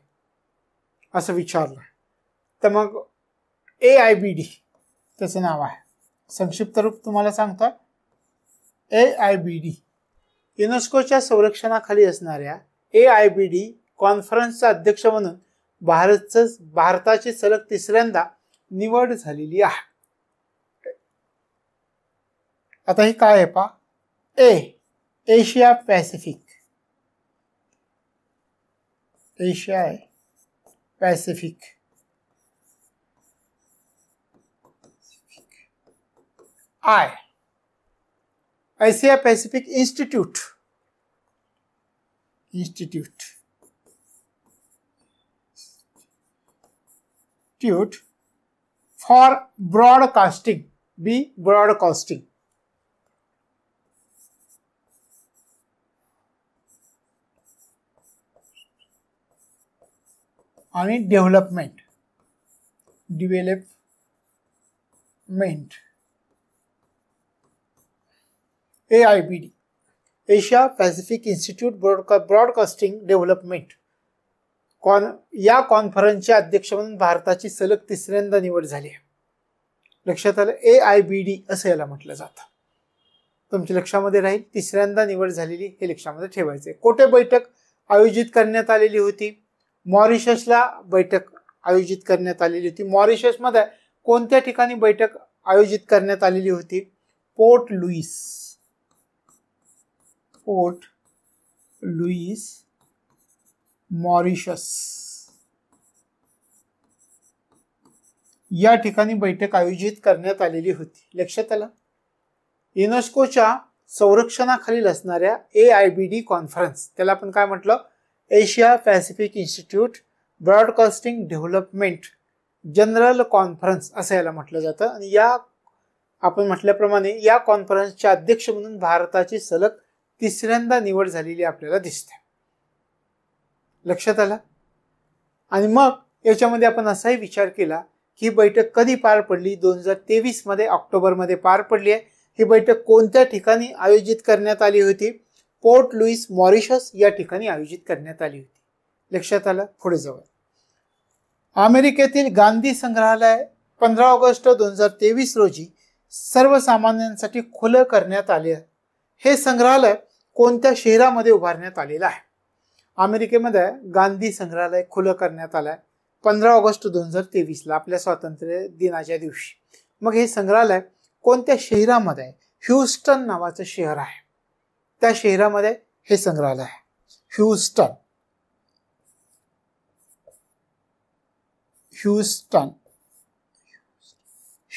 असं विचारलं तर मग ए आय बी डी त्याचं नाव आहे संक्षिप्त रूप तुम्हाला सांगता ए आय बी डी युनेस्कोच्या संरक्षणाखाली असणाऱ्या ए आय बी डी कॉन्फरन्सचा अध्यक्ष म्हणून भारतचं भारताची सलग तिसऱ्यांदा निवड झालेली आहे अतः काय पा A Asia Pacific Asia Pacific I Asia Pacific institute institute tute for broadcasting B broadcasting आणि development development A I B D Asia Pacific institute broadca broadcasting development con या कॉन्फरन्सचे अध्यक्ष म्हणून भारताची सलग तिसऱ्यांदा निवड झाली आहे लक्षात आलं ए आय बी डी असं याला म्हटलं जातं तुमच्या लक्षामध्ये राहील तिसऱ्यांदा निवड झालेली हे लक्षामध्ये आहे कोठे बैठक आयोजित करण्यात आलेली होती मॉरिशसला बैठक आयोजित करण्यात आलेली होती मॉरिशसमध्ये कोणत्या ठिकाणी बैठक आयोजित करण्यात आलेली होती Port Louis Port Louis Mauritius या ठिकाणी बैठक आयोजित करण्यात आलेली होती लक्षात आलं युनेस्कोच्या संरक्षणाखालील असणाऱ्या A I B D conference त्याला आपण काय म्हटलं Asia Pacific institute broadcasting development general conference असं याला म्हटलं जातं आणि या आपण म्हटल्याप्रमाणे या कॉन्फरन्सचे अध्यक्ष म्हणून भारताची सलग तिसऱ्यांदा निवड झालेली आपल्याला दिसते लक्षात आलं आणि मग याच्यामध्ये आपण असाही विचार केला ही बैठक कधी पार पडली दोन हजार तेवीसमध्ये ऑक्टोबरमध्ये पार पडली आहे ही बैठक कोणत्या ठिकाणी आयोजित करण्यात आली होती पोर्ट लुईस मॉरिशस या ठिकाणी आयोजित करण्यात आली होती लक्षात आलं पुढे जवळ अमेरिकेतील गांधी संग्रहालय पंधरा ऑगस्ट दोन हजार तेवीस रोजी सर्वसामान्यांसाठी खुलं करण्यात आले हे संग्रहालय कोणत्या शहरामध्ये उभारण्यात आलेलं आहे अमेरिकेमध्ये गांधी संग्रहालय खुलं करण्यात आलं आहे पंधरा ऑगस्ट दोन हजार तेवीसला आपल्या स्वातंत्र्य दिनाच्या दिवशी मग हे संग्रहालय कोणत्या शहरामध्ये आहे ह्युस्टन नावाचं शहर आहे त्या शहरामध्ये हे संग्रहालय आहे ह्युस्टन ह्युस्टन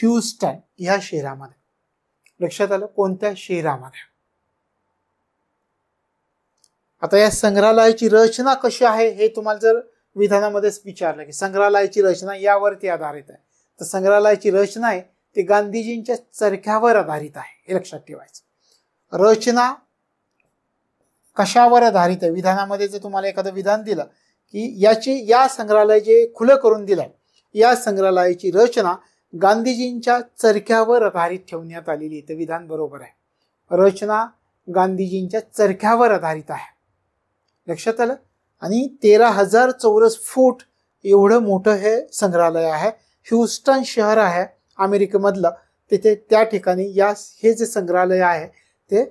ह्युस्टन या शहरामध्ये लक्षात आलं कोणत्या शहरामध्ये आता या संग्रहालयाची रचना कशी आहे हे तुम्हाला जर विधानामध्येच विचारलं की संग्रहालयाची रचना यावरती आधारित आहे तर संग्रहालयाची रचना आहे ती गांधीजींच्या चरख्यावर आधारित आहे हे लक्षात ठेवायचं रचना कशावर आधारित आहे विधानामध्ये जर तुम्हाला एखादं विधान दिलं की याची या संग्रहालय जे खुलं करून दिलं या संग्रहालयाची रचना गांधीजींच्या चरख्यावर आधारित ठेवण्यात आलेली आहे तर विधान बरोबर आहे रचना गांधीजींच्या चरख्यावर आधारित आहे लक्षात आलं आणि तेरा हजार चौरस फूट एवढं मोठं हे संग्रहालय आहे ह्युस्टन शहर आहे अमेरिकेमधलं तिथे त्या ठिकाणी या हे जे संग्रहालय आहे ते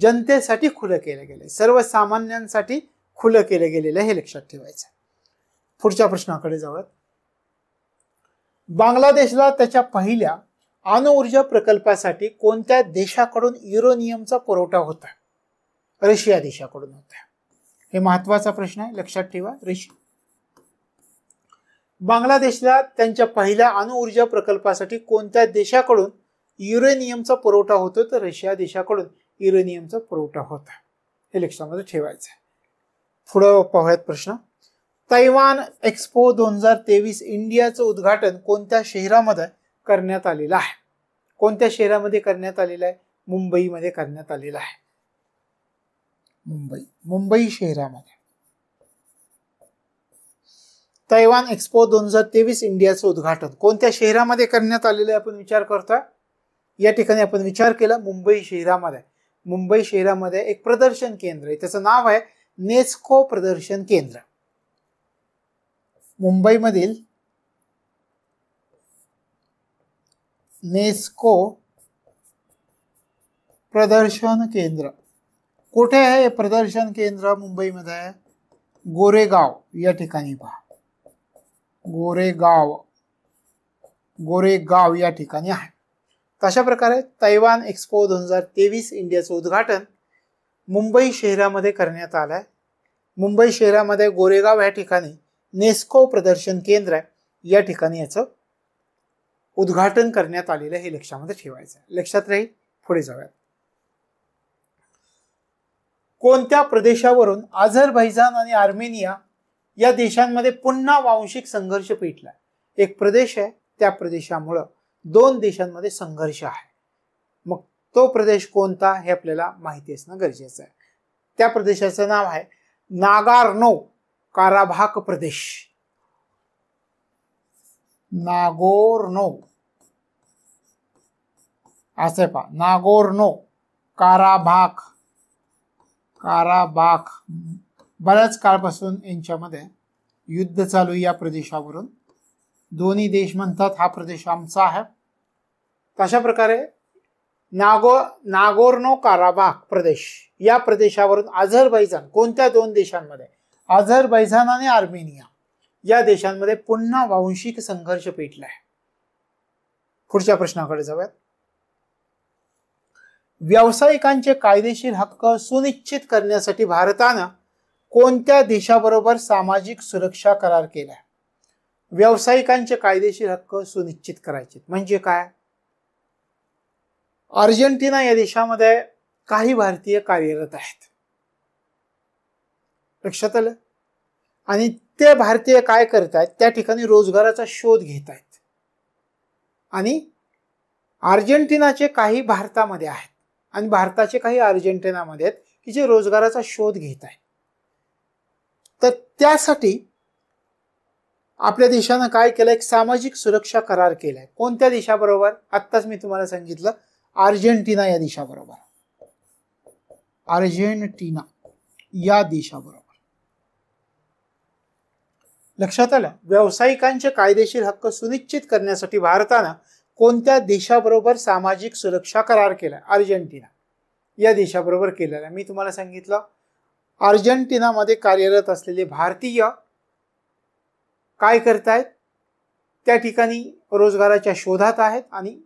जनतेसाठी खुलं केलं गेलं सर्वसामान्यांसाठी खुलं केलं गेलेलं हे लक्षात ठेवायचं पुढच्या प्रश्नाकडे जाऊयात बांगलादेशला त्याच्या पहिल्या अणुऊर्जा प्रकल्पासाठी कोणत्या देशाकडून युरोनियमचा पुरवठा होता रशिया देशाकडून होता हे महत्वाचा प्रश्न आहे लक्षात ठेवा रशिया बांगलादेशला त्यांच्या पहिल्या अणुऊर्जा प्रकल्पासाठी कोणत्या देशाकडून युरेनियमचा पुरवठा होतो तर रशिया देशाकडून युरेनियमचा पुरवठा होता हे लक्षामध्ये ठेवायचं आहे पुढं पाहूयात प्रश्न तैवान एक्सपो दोन हजार तेवीस इंडियाचं उद्घाटन कोणत्या शहरामध्ये करण्यात आलेलं आहे कोणत्या शहरामध्ये करण्यात आलेलं आहे मुंबईमध्ये करण्यात आलेलं आहे मुंबई मुंबई शहरामध्ये तैवान एक्सपो दोन हजार तेवीस इंडियाचं उद्घाटन कोणत्या शहरामध्ये करण्यात आलेलं आहे आपण विचार करतोय या ठिकाणी आपण विचार केला मुंबई शहरामध्ये मुंबई शहरामध्ये एक प्रदर्शन केंद्र आहे त्याचं नाव आहे नेस्को प्रदर्शन केंद्र मुंबईमधील नेस्को प्रदर्शन केंद्र कुठे आहे हे प्रदर्शन केंद्र मुंबईमध्ये आहे गोरेगाव या ठिकाणी पहा गोरेगाव गोरेगाव या ठिकाणी आहे तशा प्रकारे तैवान एक्सपो दोन हजार तेवीस इंडियाचं उद्घाटन मुंबई शहरामध्ये करण्यात आलं आहे मुंबई शहरामध्ये गोरेगाव या ठिकाणी नेस्को प्रदर्शन केंद्र आहे या ठिकाणी याचं उद्घाटन करण्यात आलेलं हे लक्षामध्ये ठेवायचं आहे लक्षात राहील पुढे जाऊयात कोणत्या प्रदेशावरून आझरबैजान आणि आर्मेनिया या देशांमध्ये पुन्हा वांशिक संघर्ष पेटला एक प्रदेश आहे त्या प्रदेशामुळं दोन देशांमध्ये संघर्ष आहे मग तो प्रदेश कोणता हे आपल्याला माहिती असणं गरजेचं आहे त्या प्रदेशाचं नाव आहे नागार्नो काराभाक प्रदेश नागोरनो असे पा नागोरनो काराभाक काराबाख बऱ्याच काळपासून यांच्यामध्ये युद्ध चालू या प्रदेशावरून दोन्ही देश म्हणतात हा प्रदेश आमचा आहे अशा प्रकारे नागो नागोर्नो काराबाग प्रदेश या प्रदेशावरून अझरबैजान कोणत्या दोन देशांमध्ये अझरबैजान आणि आर्मेनिया या देशांमध्ये पुन्हा वांशिक संघर्ष पेटला आहे पुढच्या प्रश्नाकडे जाऊयात व्यावसायिकांचे कायदेशीर हक्क सुनिश्चित करण्यासाठी भारतानं कोणत्या देशाबरोबर सामाजिक सुरक्षा करार केला व्यावसायिकांचे कायदेशीर हक्क सुनिश्चित करायचे म्हणजे काय अर्जेंटिना या देशामध्ये काही भारतीय कार्यरत आहेत लक्षात आलं आणि ते भारतीय काय आहेत त्या ठिकाणी रोजगाराचा शोध घेत आहेत आणि अर्जेंटिनाचे काही भारतामध्ये आहेत आणि भारताचे काही अर्जेंटिनामध्ये आहेत की जे रोजगाराचा शोध घेत आहेत तर त्यासाठी आपल्या देशानं काय केलं एक सामाजिक सुरक्षा करार केलाय कोणत्या देशाबरोबर आत्ताच मी तुम्हाला सांगितलं अर्जेंटिना या देशाबरोबर अर्जेंटिना या देशाबरोबर लक्षात आलं व्यावसायिकांचे कायदेशीर हक्क सुनिश्चित करण्यासाठी भारतानं कोणत्या देशाबरोबर सामाजिक सुरक्षा करार केला अर्जेंटिना या देशाबरोबर केलेला मी तुम्हाला सांगितलं अर्जेंटिनामध्ये कार्यरत असलेले भारतीय काय करतायत त्या ठिकाणी रोजगाराच्या शोधात आहेत आणि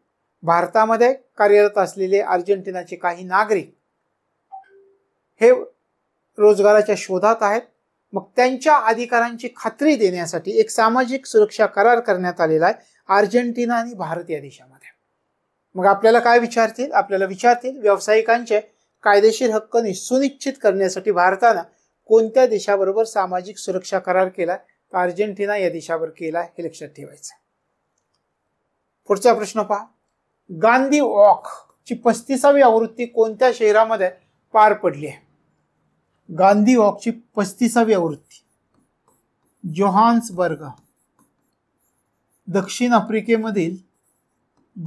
भारतामध्ये कार्यरत असलेले अर्जेंटिनाचे काही नागरिक हे रोजगाराच्या शोधात आहेत मग त्यांच्या अधिकारांची खात्री देण्यासाठी एक सामाजिक सुरक्षा करार करण्यात आलेला आहे अर्जेंटिना आणि भारत या देशामध्ये मग आपल्याला काय विचारतील आपल्याला विचारतील व्यावसायिकांचे कायदेशीर हक्क सुनिश्चित करण्यासाठी भारतानं कोणत्या देशाबरोबर सामाजिक सुरक्षा करार केला तर अर्जेंटिना या देशावर केला हे लक्षात ठेवायचं पुढचा प्रश्न पहा गांधी वॉक ची पस्तीसावी आवृत्ती कोणत्या शहरामध्ये पार पडली आहे गांधी वॉकची पस्तीसावी आवृत्ती जोहान्सबर्ग दक्षिण आफ्रिकेमधील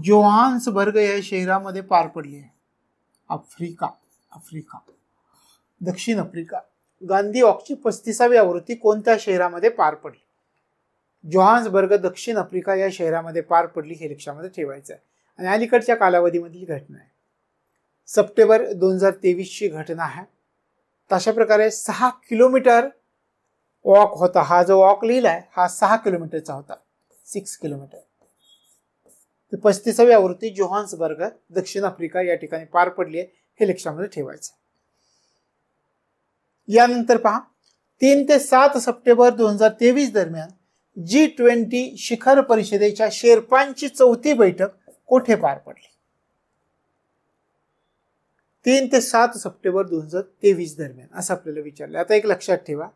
जोहान्सबर्ग या शहरामध्ये पार पडली आहे आफ्रिका आफ्रिका दक्षिण आफ्रिका गांधी वॉकची पस्तीसावी आवृत्ती कोणत्या शहरामध्ये पार पडली जोहान्सबर्ग दक्षिण आफ्रिका या शहरामध्ये पार पडली हे रिक्षामध्ये ठेवायचं आहे आणि अलीकडच्या कालावधीमधली घटना आहे सप्टेंबर दोन हजार तेवीसची घटना आहे तशा प्रकारे सहा किलोमीटर वॉक होता हा जो वॉक लिहिला आहे हा सहा किलोमीटरचा होता सिक्स किलोमीटर पस्तीसावी आवृत्ती जोहान्सबर्ग दक्षिण आफ्रिका या ठिकाणी पार पडली आहे हे लक्षामध्ये ठेवायचं यानंतर पहा तीन ते सात सप्टेंबर दोन हजार तेवीस दरम्यान जी ट्वेंटी शिखर परिषदेच्या शेर्पांची चौथी बैठक कोठे पार पडली तीन ते सात सप्टेंबर दोन हजार तेवीस दरम्यान असं आपल्याला विचारलं आता एक लक्षात ठेवा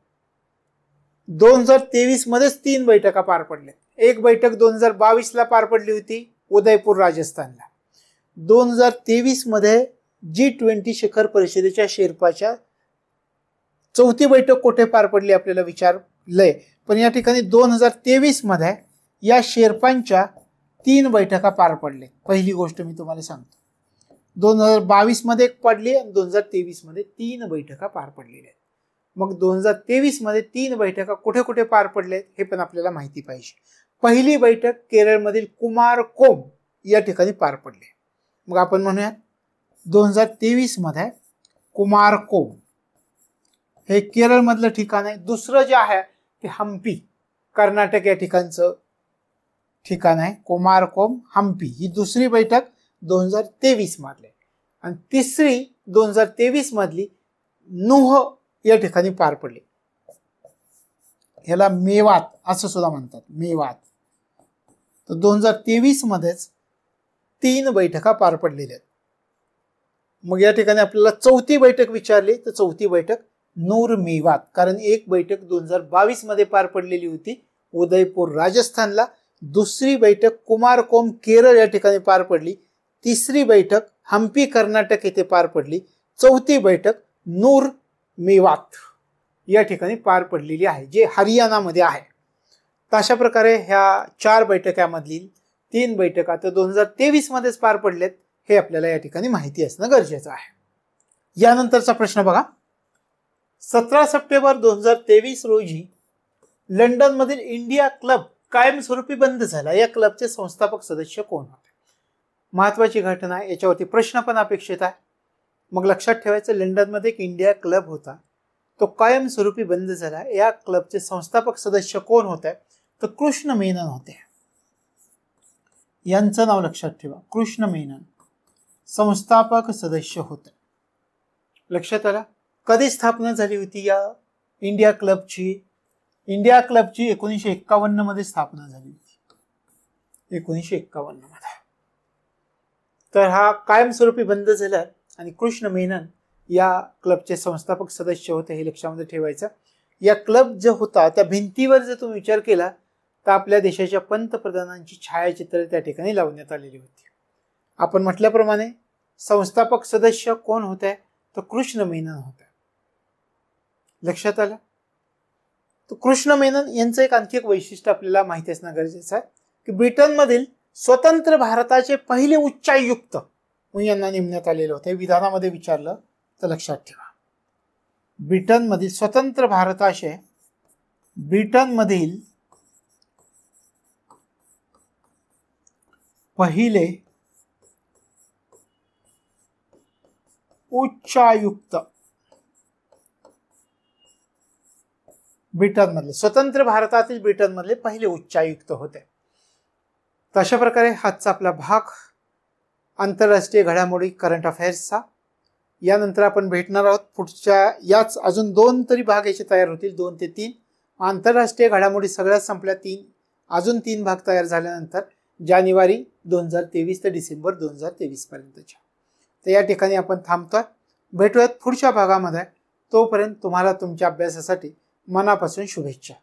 दोन हजार तेवीस मध्येच तीन बैठका पार पडल्या एक बैठक दोन हजार ला पार पडली होती उदयपूर राजस्थानला दोन हजार तेवीस मध्ये जी ट्वेंटी शिखर परिषदेच्या शेर्पाच्या चौथी बैठक कुठे पार पडली आपल्याला विचारलंय पण या ठिकाणी दोन हजार तेवीस मध्ये या शेर्पांच्या तीन बैठका पार पडले पहिली गोष्ट मी तुम्हाला सांगतो दोन हजार बावीसमध्ये एक पडली आणि दोन हजार तेवीसमध्ये तीन बैठका पार पडलेल्या आहेत मग दोन हजार तेवीसमध्ये तीन बैठका कुठे कुठे पार पडल्या हे पण आपल्याला माहिती पाहिजे पहिली बैठक केरळमधील कुमार कोम या ठिकाणी पार पडली मग आपण म्हणूया दोन हजार तेवीसमध्ये कुमार कोम हे केरळमधलं ठिकाण आहे दुसरं जे आहे ते हम्पी कर्नाटक या ठिकाणचं ठिकाण आहे कोमारकोम हम्पी ही दुसरी बैठक दोन हजार मधली आणि तिसरी दोन हजार मधली नुह या ठिकाणी पार पडली ह्याला मेवात असं सुद्धा म्हणतात मेवात तर दोन हजार मध्येच तीन बैठका पार पडलेल्या मग या ठिकाणी आपल्याला चौथी बैठक विचारली तर चौथी बैठक नूर मेवात कारण एक बैठक दोन हजार मध्ये पार पडलेली होती उदयपूर राजस्थानला दुसरी बैठक कुमारकोम केरळ या ठिकाणी पार पडली तिसरी बैठक हम्पी कर्नाटक येथे पार पडली चौथी बैठक नूर मेवात या ठिकाणी पार पडलेली आहे जे हरियाणामध्ये आहे तर अशा प्रकारे ह्या चार बैठकामधील तीन बैठका तर दोन हजार तेवीसमध्येच पार पडलेत हे आपल्याला या ठिकाणी माहिती असणं गरजेचं आहे यानंतरचा प्रश्न बघा सतरा सप्टेंबर दोन हजार तेवीस रोजी लंडनमधील इंडिया क्लब कायमस्वरूपी बंद झाला या क्लबचे संस्थापक सदस्य कोण होते महत्वाची घटना याच्यावरती प्रश्न पण अपेक्षित आहे मग लक्षात ठेवायचं लंडनमध्ये एक इंडिया क्लब होता तो कायमस्वरूपी बंद झाला या क्लबचे संस्थापक सदस्य कोण होते तर कृष्ण मेनन होते यांचं नाव लक्षात ठेवा कृष्ण मेनन संस्थापक सदस्य होते लक्षात आला कधी स्थापना झाली होती या इंडिया क्लबची इंडिया क्लबची एकोणीसशे एक्कावन्न मध्ये स्थापना झाली एकोणीसशे एक्कावन्न मध्ये तर हा कायमस्वरूपी बंद झाला आणि कृष्ण मेनन या क्लबचे संस्थापक सदस्य होते हे लक्षामध्ये ठेवायचं या क्लब जो होता त्या भिंतीवर जर तुम्ही विचार केला तर आपल्या देशाच्या पंतप्रधानांची छायाचित्र त्या ठिकाणी लावण्यात आलेली होती आपण म्हटल्याप्रमाणे संस्थापक सदस्य कोण होत आहे तर कृष्ण मेनन होत्या लक्षात आलं तर कृष्ण मेनन यांचं एक आणखी एक वैशिष्ट्य आपल्याला माहिती असणं गरजेचं आहे की ब्रिटनमधील स्वतंत्र भारताचे पहिले उच्चायुक्त यांना नेमण्यात आलेले होते विधानामध्ये विचारलं तर लक्षात ठेवा ब्रिटनमधील स्वतंत्र भारताचे ब्रिटनमधील पहिले उच्चायुक्त ब्रिटनमधले स्वतंत्र भारतातील ब्रिटनमधले पहिले उच्चायुक्त होते तर अशा प्रकारे हातचा आपला भाग आंतरराष्ट्रीय घडामोडी करंट अफेअर्सचा यानंतर आपण भेटणार आहोत पुढच्या याच अजून दोन तरी भाग याचे तयार होतील दोन ते तीन आंतरराष्ट्रीय घडामोडी सगळ्या संपल्या तीन अजून तीन भाग तयार झाल्यानंतर जानेवारी दोन हजार तेवीस ते डिसेंबर दोन हजार तेवीसपर्यंतच्या तर या ठिकाणी आपण थांबतोय भेटूयात पुढच्या भागामध्ये तोपर्यंत तुम्हाला तुमच्या अभ्यासासाठी मनापासून शुभेच्छा